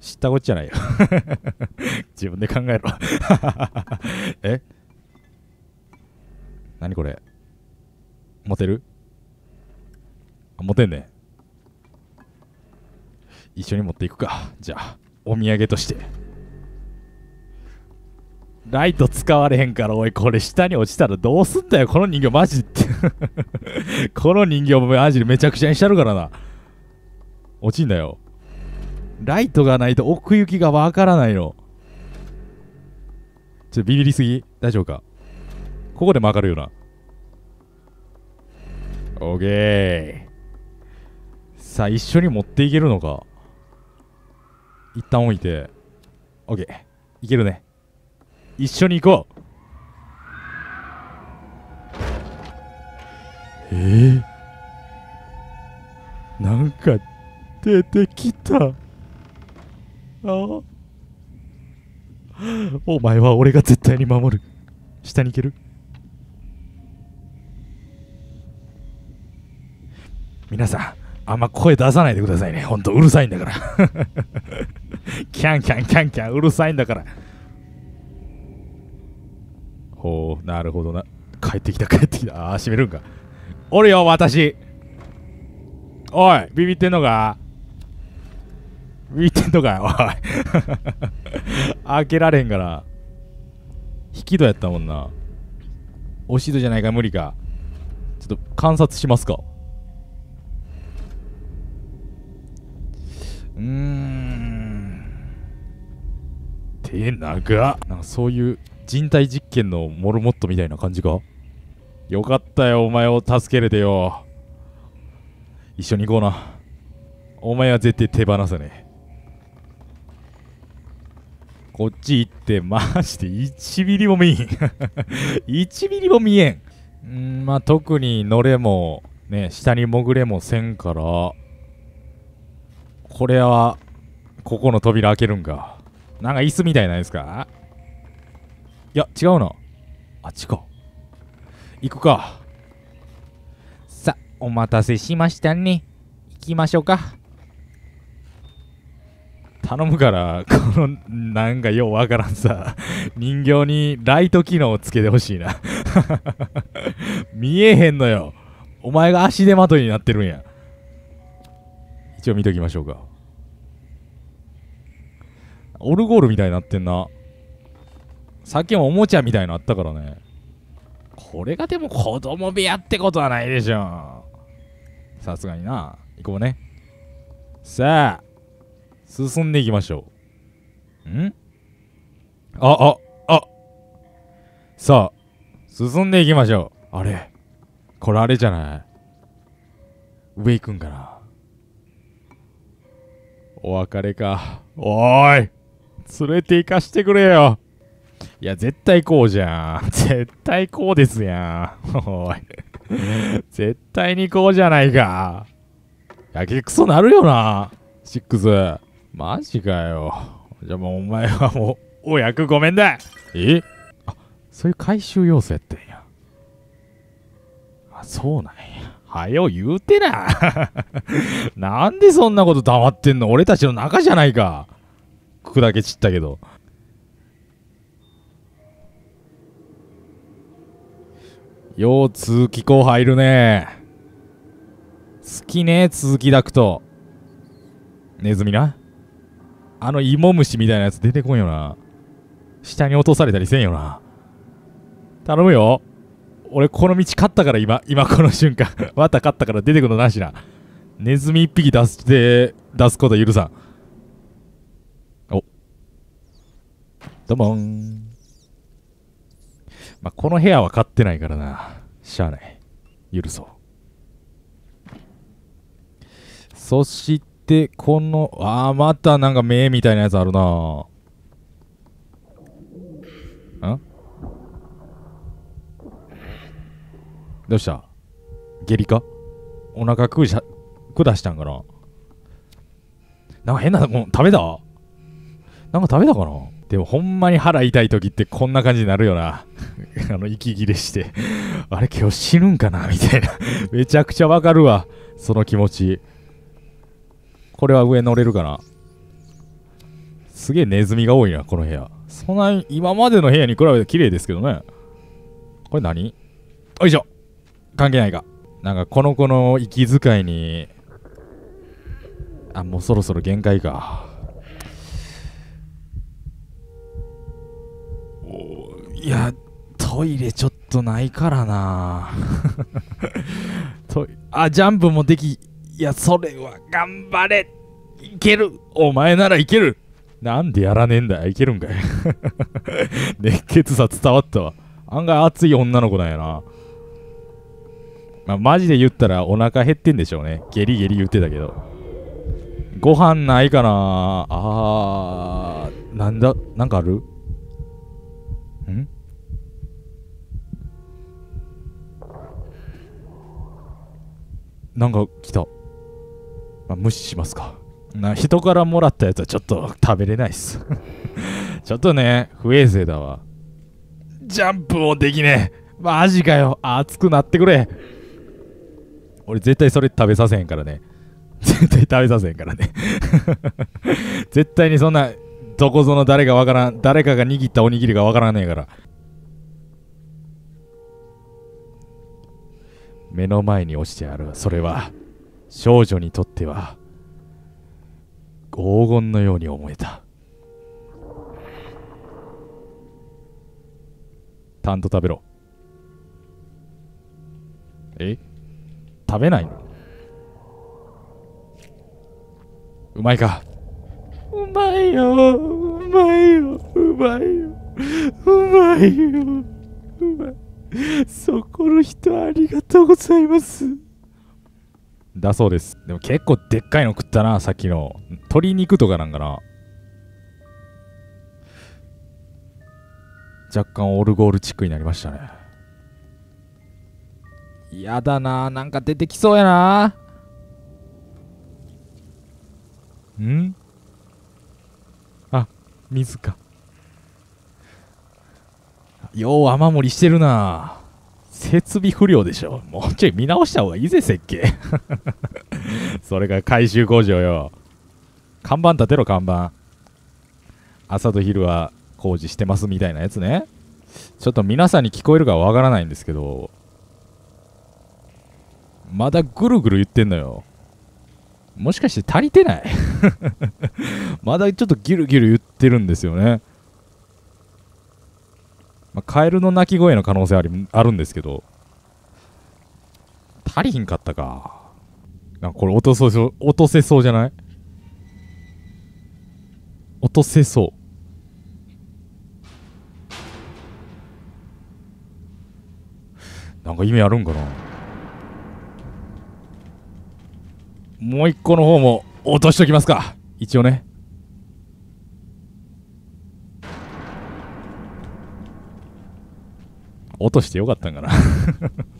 Speaker 1: 知ったこっちゃないよ 自分で考えろ え何これモテるあモテんね一緒に持っていくかじゃあお土産としてライト使われへんから、おい、これ下に落ちたらどうすんだよ、この人形マジって この人形マジでめちゃくちゃにしちゃるからな。落ちんだよ。ライトがないと奥行きがわからないの。ちょ、ビビりすぎ大丈夫かここでもわかるよな。オーケー。さあ、一緒に持っていけるのか。一旦置いて。オッケー。いけるね。一緒に行こうえー、なんか出てきたあお前は俺が絶対に守る下に行ける皆さんあんま声出さないでくださいねほんとうるさいんだから キャンキャンキャンキャンうるさいんだからほうなるほどな帰ってきた 帰ってきたああ閉めるんかおるよ私おいビビってんのかビビってんのかおい 開けられへんから引き戸やったもんな押し戸じゃないか無理かちょっと観察しますかうーん手長なんかそういう人体実験のモルモットみたいな感じかよかったよお前を助けれてよ一緒に行こうなお前は絶対手放さねえこっち行ってマジで1ミリも見えん1 ミリも見えんんまあ特に乗れもね下に潜れもせんからこれはここの扉開けるんかなんか椅子みたいないですかいや違うなあっちか行くかさお待たせしましたね行きましょうか頼むからこのなんかようわからんさ人形にライト機能をつけてほしいな 見えへんのよお前が足手まといになってるんや一応見ときましょうかオルゴールみたいになってんなさっきもおもちゃみたいのあったからねこれがでも子供部屋ってことはないでしょさすがにな行こうねさあ進んでいきましょうんあああさあ進んでいきましょうあれこれあれじゃない上行くんかなお別れかおーい連れて行かしてくれよいや、絶対こうじゃん。絶対こうですやん。おい。絶対にこうじゃないか。やけくそなるよな。シックス。マジかよ。じゃあもうお前はもう、お役ごめんだ。えあ、そういう回収要素やってんや。あ、そうなんや。はよ言うてな。なんでそんなこと黙ってんの俺たちの中じゃないか。砕け散ったけど。よう通気口入るね好きね続きダクトネズミなあの芋虫みたいなやつ出てこんよな下に落とされたりせんよな頼むよ俺この道勝ったから今今この瞬間 また勝ったから出てくのなしなネズミ一匹出して出すことは許さんおどうもーんまあ、この部屋は買ってないからな。しゃあない。許そう。そして、この、ああ、またなんか目みたいなやつあるな。んどうした下痢かお腹食うしゃ、下したんかななんか変なもん食べたなんか食べたかなでもほんまに腹痛い時ってこんな感じになるよな。あの、息切れしてあれ今日死ぬんかなみたいなめちゃくちゃわかるわ。その気持ち。これは上乗れるかな。すげえネズミが多いな、この部屋。そんな、今までの部屋に比べて綺麗ですけどね。これ何よいしょ関係ないか。なんかこの子の息遣いに、あ、もうそろそろ限界か。いやトイレちょっとないからな あジャンプもできいやそれは頑張れいけるお前ならいけるなんでやらねえんだいけるんかい 熱血さ伝わったわ案外熱い女の子なんやなまあ、マジで言ったらお腹減ってんでしょうね。ゲリゲリ言ってたけど。ご飯ないかなあー、なんだ、なんかあるなんか来た。まあ、無視しますか。な人からもらったやつはちょっと食べれないっす ちょっとね、不衛生だわ。ジャンプもできねえ。マジかよ。熱くなってくれ。俺絶対それ食べさせへんからね。絶対食べさせへんからね 絶対にそんな、どこぞの誰がわからん、誰かが握ったおにぎりがわからねえから。目の前に落ちてあるそれは少女にとっては黄金のように思えたんと食べろえ食べないのうまいかうまいようまいようまいようまいようまいそこの人ありがとうございますだそうですでも結構でっかいの食ったなさっきの鶏肉とかなんかな若干オルゴールチックになりましたねやだななんか出てきそうやなんあ水かよう雨漏りしてるな設備不良でしょもうちょい見直した方がいいぜ設計 それが改修工場よ看板立てろ看板朝と昼は工事してますみたいなやつねちょっと皆さんに聞こえるかわからないんですけどまだぐるぐる言ってんのよもしかして足りてない まだちょっとギュルギュル言ってるんですよねまあ、カエルの鳴き声の可能性ありあるんですけど、足りひんかったか。なんかこれ落とそう、落とせそうじゃない落とせそう。なんか意味あるんかなもう一個の方も落としときますか。一応ね。落としてよかったんかな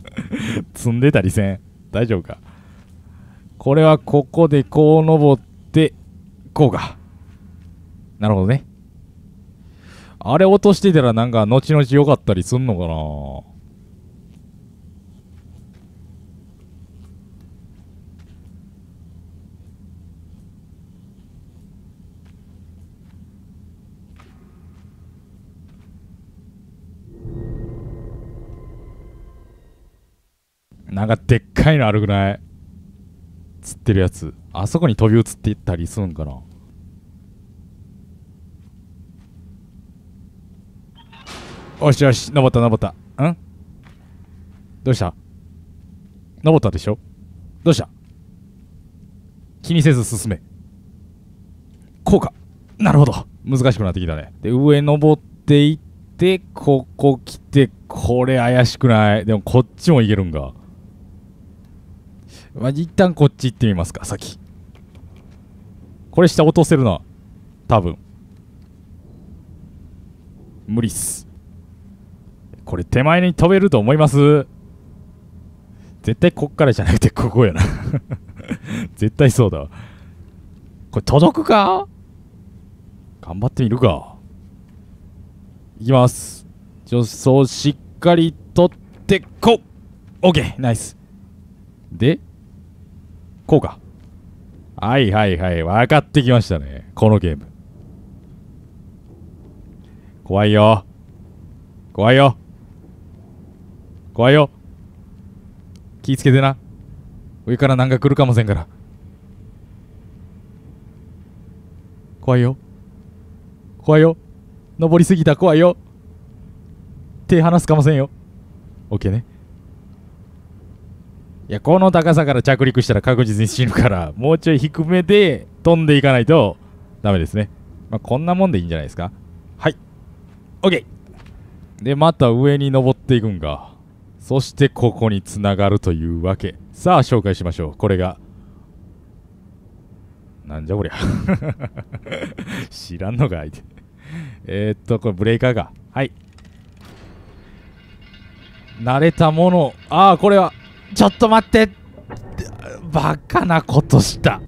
Speaker 1: 積んでたりせん大丈夫かこれはここでこう登ってこうかなるほどねあれ落としてたらなんか後々良かったりすんのかななんかでっかいのあるぐらい釣ってるやつあそこに飛び移っていったりするんかなよしよし登った登ったんどうした登ったでしょどうした気にせず進めこうかなるほど難しくなってきたねで上登っていってここ来てこれ怪しくないでもこっちもいけるんかまあ、一旦こっち行ってみますか、先。これ下落とせるな。多分。無理っす。これ手前に飛べると思います絶対こっからじゃなくてここやな 絶対そうだ。これ届くか頑張ってみるか。いきます。助走しっかりとってこオッケーナイスでこうか。はいはいはい。分かってきましたね。このゲーム。怖いよ。怖いよ。怖いよ。気ぃつけてな。上から何か来るかもせんから。怖いよ。怖いよ。登りすぎた怖いよ。手離すかもせんよ。オッケーね。いやこの高さから着陸したら確実に死ぬから もうちょい低めで飛んでいかないとダメですね、まあ、こんなもんでいいんじゃないですかはい OK でまた上に登っていくんかそしてここにつながるというわけさあ紹介しましょうこれがなんじゃこりゃ 知らんのか相手えっとこれブレーカーかはい慣れたものああこれはちょっと待ってバカなことした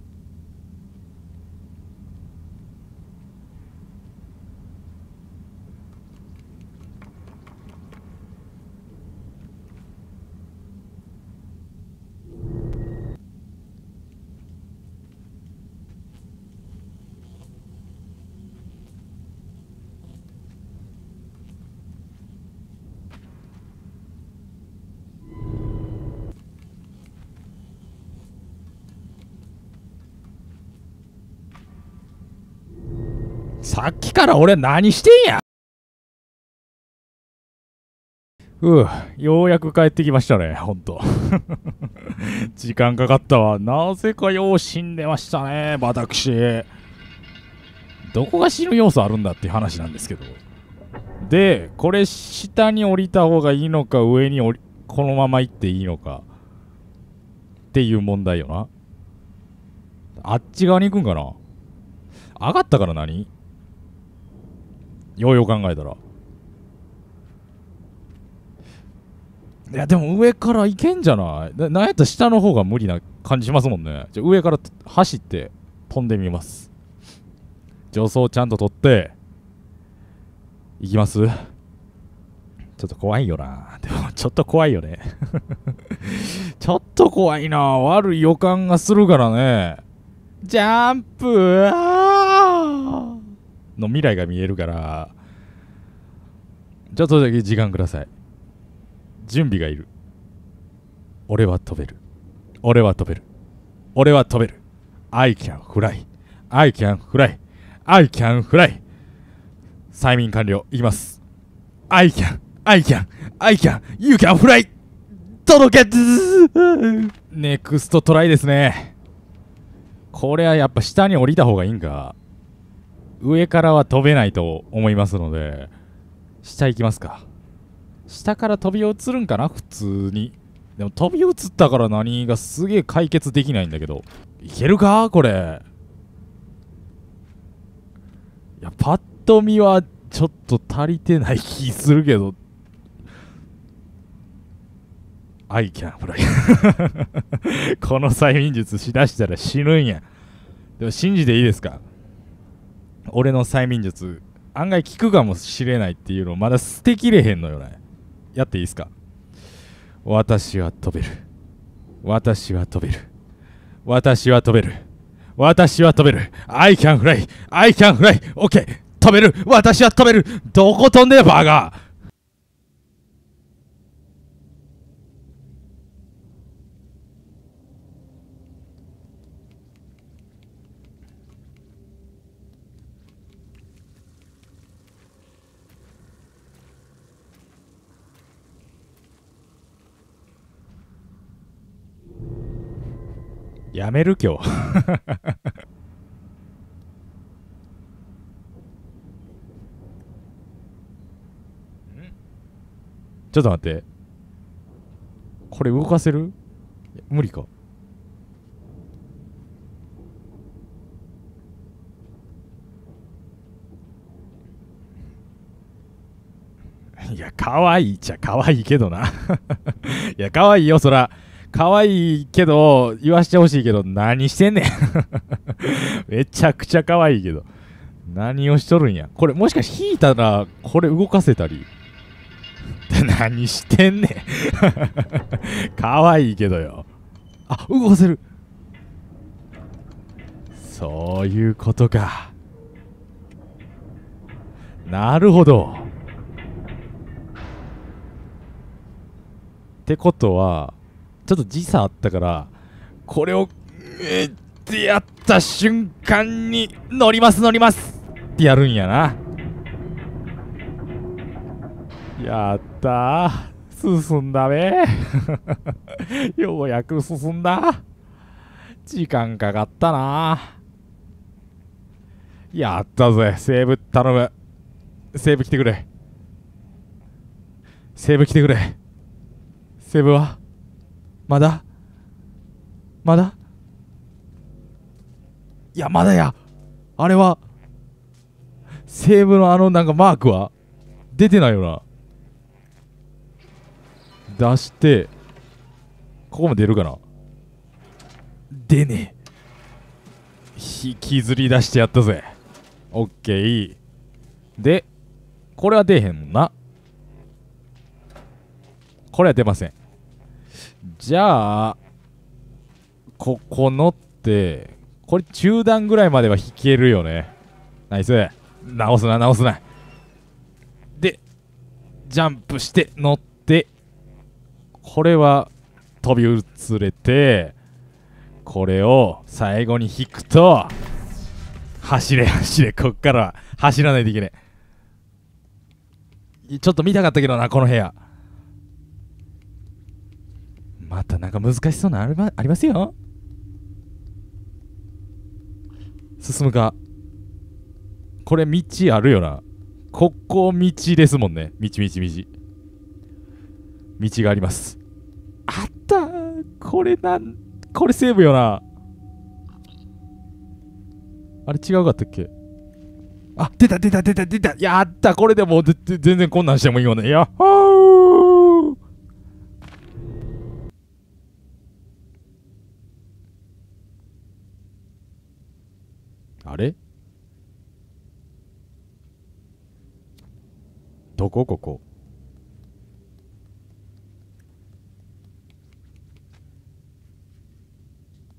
Speaker 1: さっきから俺何してんやふう、ようやく帰ってきましたね、ほんと。時間かかったわ。なぜかよう死んでましたね、私。どこが死ぬ要素あるんだって話なんですけど。で、これ下に降りた方がいいのか、上に降り、このまま行っていいのか。っていう問題よな。あっち側に行くんかな上がったから何ようよう考えたらいやでも上からいけんじゃないなんやったら下の方が無理な感じしますもんねじゃ上から走って飛んでみます助走ちゃんと取っていきますちょっと怖いよなでもちょっと怖いよね ちょっと怖いな悪い予感がするからねジャンプの未来が見えるからちょっとだけ時間ください準備がいる俺は飛べる俺は飛べる俺は飛べる I can fly I can fly I can fly 催眠完了いきます I can I can I can You can fly 届けネクストトライですねこれはやっぱ下に降りた方がいいんか上からは飛べないと思いますので下行きますか下から飛び移るんかな普通にでも飛び移ったから何がすげえ解決できないんだけどいけるかこれいやパッと見はちょっと足りてない気するけど I can fly この催眠術しだしたら死ぬんやでも信じていいですか俺の催眠術案外効くかもしれないっていうのをまだ捨てきれへんのよねやっていいですか私は飛べる私は飛べる私は飛べる私は飛べる I can fly I can fly OK 飛べる私は飛べるどこ飛んでるバーガーやめる今日 ちょっと待って。これ動かせる無理か。いや、可愛いっちゃ可愛いけどな いや、可愛いよ、そら。可愛いけど、言わしてほしいけど、何してんねん めちゃくちゃ可愛いけど。何をしとるんや。これ、もしかして引いたら、これ動かせたり。何してんねん 可愛いけどよ。あ、動かせる。そういうことか。なるほど。ってことはちょっと時差あったからこれをえー、ってやった瞬間に乗ります乗りますってやるんやなやったー進んだべ ようやく進んだ時間かかったなやったぜセーブ頼むセーブ来てくれセーブ来てくれセーブはまだまだいや、まだや。あれは、セーブのあのなんかマークは出てないよな。出して、ここも出るかな出ねえ。引きずり出してやったぜ。オッケー。で、これは出へんもんな。これは出ません。じゃあここのってこれ中段ぐらいまでは引けるよねナイス直すな直すなでジャンプして乗ってこれは飛び移れてこれを最後に引くと走れ走れこっからは走らないといけないちょっと見たかったけどなこの部屋またなんか難しそうなあありますよ進むかこれ道あるよなここ道ですもんね道道道道がありますあったこれなんこれセーブよなあれ違うかったっけあ出た出た出た出たやったこれでも全然こんなんしてもいいよねやっほーあれどこここ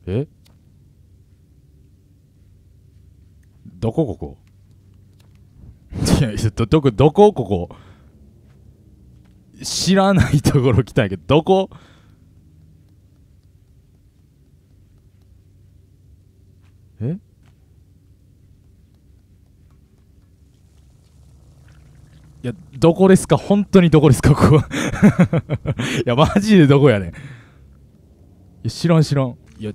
Speaker 1: えどこここいやどどこここ知らないところ来たんやけどどこや、どこですか本当にどこですかここ。いや、マジでどこやねん。や、知らん知らん。いや、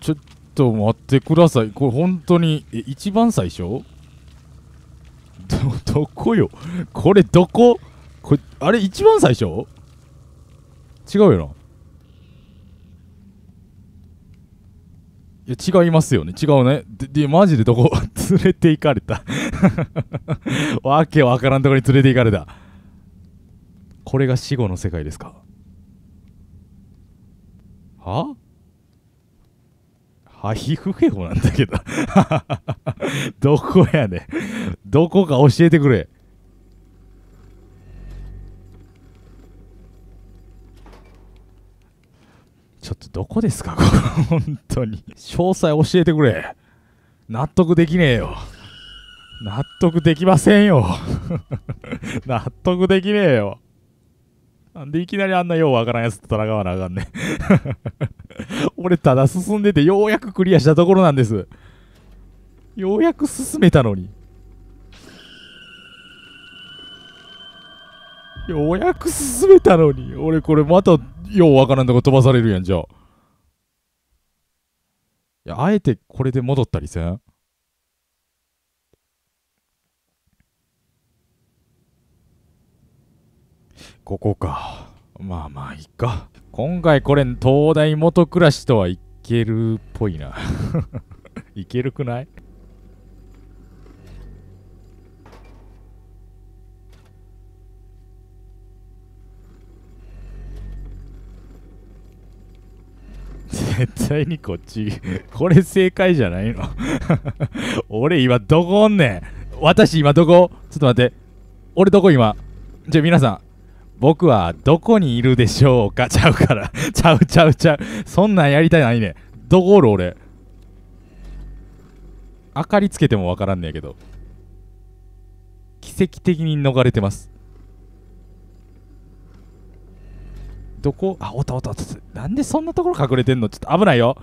Speaker 1: ちょ、ちょっと待ってください。これ本当に、え、一番最初ど、どこよこれどここれ、あれ一番最初違うよな。いや、違いますよね。違うね。で、でマジでどこ 連れて行かれた わけわからんところに連れて行かれたこれが死後の世界ですかはハヒフヘホなんだけど どこやねどこか教えてくれちょっとどこですかここ本当に詳細教えてくれ納得できねえよ納得できませんよ 納得できねえよ。なんでいきなりあんなようわからんやつと戦わなあかんね 俺ただ進んでてようやくクリアしたところなんです。ようやく進めたのに。ようやく進めたのに。俺これまたようわからんとこ飛ばされるやんじゃあ。いや、あえてこれで戻ったりせんここか。まあまあ、いいか。今回これ、東大元暮らしとはいけるっぽいな。いけるくない絶対にこっちこれ正解じゃないの 俺今どこおんねん私今どこちょっと待って俺どこ今じゃあ皆さん僕はどこにいるでしょうかちゃうから ちゃうちゃうちゃうそんなんやりたいないねどこおる俺明かりつけてもわからんねやけど奇跡的に逃れてますどこあおったおったおっなんでそんなところ隠れてんのちょっと危ないよ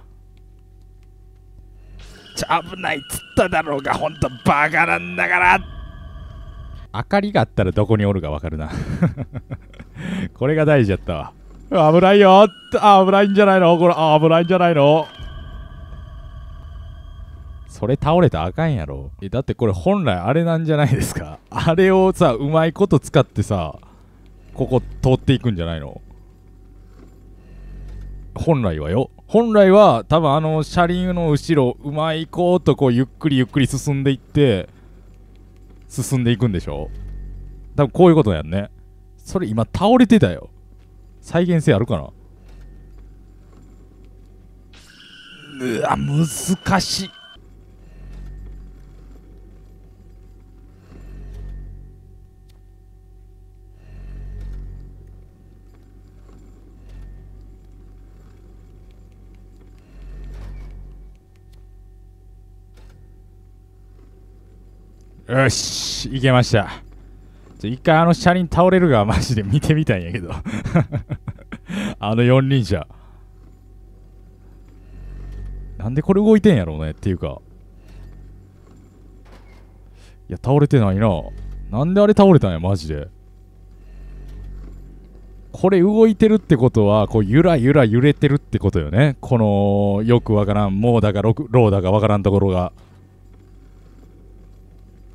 Speaker 1: ちょ危ないっつっただろうがほんとバカなんだから明かりがあったらどこにおるかわかるな これが大事やったわ。危ないよ危ないんじゃないのこれ、危ないんじゃないのそれ倒れたらあかんやろ。え、だってこれ本来あれなんじゃないですか。あれをさ、うまいこと使ってさ、ここ通っていくんじゃないの本来はよ。本来は多分あの車輪の後ろ、うまいことこうゆっくりゆっくり進んでいって、進んでいくんでしょ多分こういうことやんね。それ今倒れてたよ。再現性あるかなうわ、難しい。よし、いけました。ちょ一回あの車輪倒れるがマジで見てみたいんやけど。あの四輪車。なんでこれ動いてんやろうねっていうか。いや、倒れてないな。なんであれ倒れたんや、マジで。これ動いてるってことは、こう、ゆらゆら揺れてるってことよね。この、よくわからん、もうだか、ローだかわからんところが。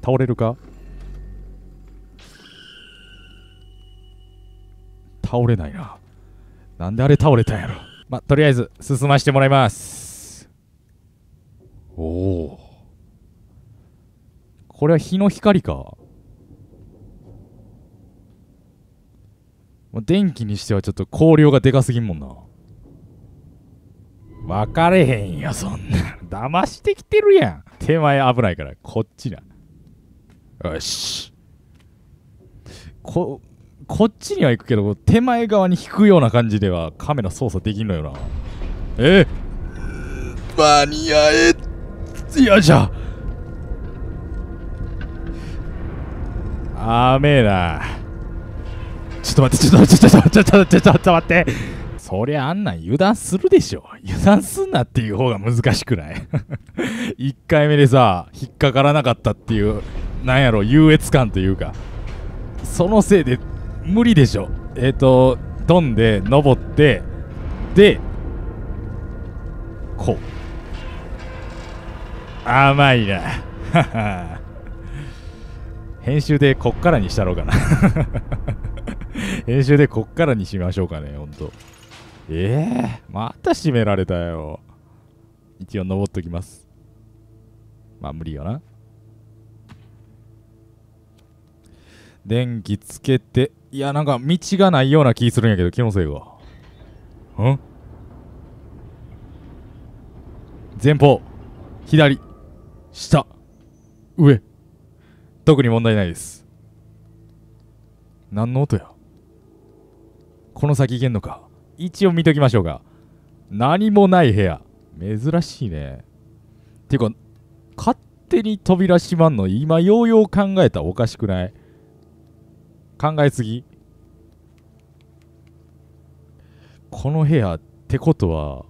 Speaker 1: 倒れるか倒れないな。なんであれ倒れたんやろ。まあ、とりあえず進ましてもらいます。おお。これは日の光か。電気にしてはちょっと光量がでかすぎんもんな。分かれへんよ、そんな。騙してきてるやん。手前危ないから、こっちな。よしここっちには行くけど手前側に引くような感じではカメラ操作できんのよなえ間に合えよいしょあめえなちょっと待ってちょっと待ってちょっと待ってちょっと待ってそりゃあんなん油断するでしょ油断すんなっていう方が難しくない1 回目でさ引っかからなかったっていうなんやろ優越感というかそのせいで無理でしょえっ、ー、と飛んで登ってでこう甘いな 編集でこっからにしたろうかな 編集でこっからにしましょうかねほんとええー、また閉められたよ一応登っときますまあ無理よな電気つけて、いや、なんか道がないような気するんやけど、気のせいが。ん前方、左、下、上。特に問題ないです。何の音やこの先行けんのか一応見ときましょうか。何もない部屋。珍しいね。ていうか、勝手に扉閉まんの今ようよう考えたらおかしくない考えすぎこの部屋ってことは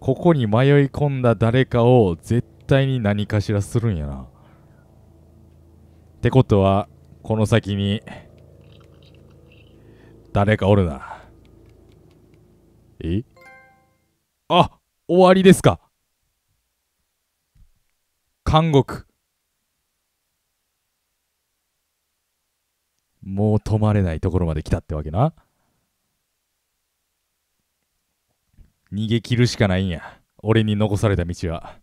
Speaker 1: ここに迷い込んだ誰かを絶対に何かしらするんやなってことはこの先に誰かおるなえあ終わりですか監獄もう止まれないところまで来たってわけな。逃げ切るしかないんや。俺に残された道は。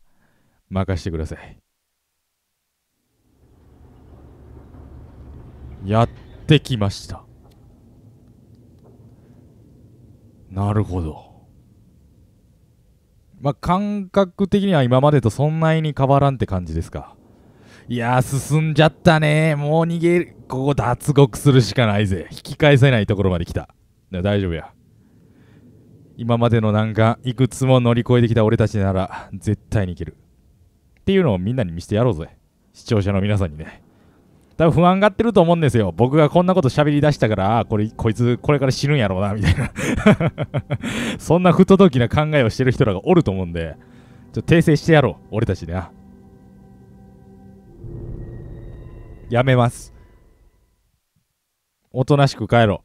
Speaker 1: 任してください。やってきました。なるほど。まあ、感覚的には今までとそんなに変わらんって感じですか。いや進んじゃったね。もう逃げる。ここ脱獄するしかないぜ。引き返せないところまで来た。大丈夫や。今までの難関、いくつも乗り越えてきた俺たちなら、絶対にいける。っていうのをみんなに見せてやろうぜ。視聴者の皆さんにね。多分不安がってると思うんですよ。僕がこんなこと喋り出したから、これ、こいつ、これから死ぬんやろうな、みたいな そんな不届きな考えをしてる人らがおると思うんで、ちょっと訂正してやろう。俺たちでな。やめます。おとなしく帰ろう。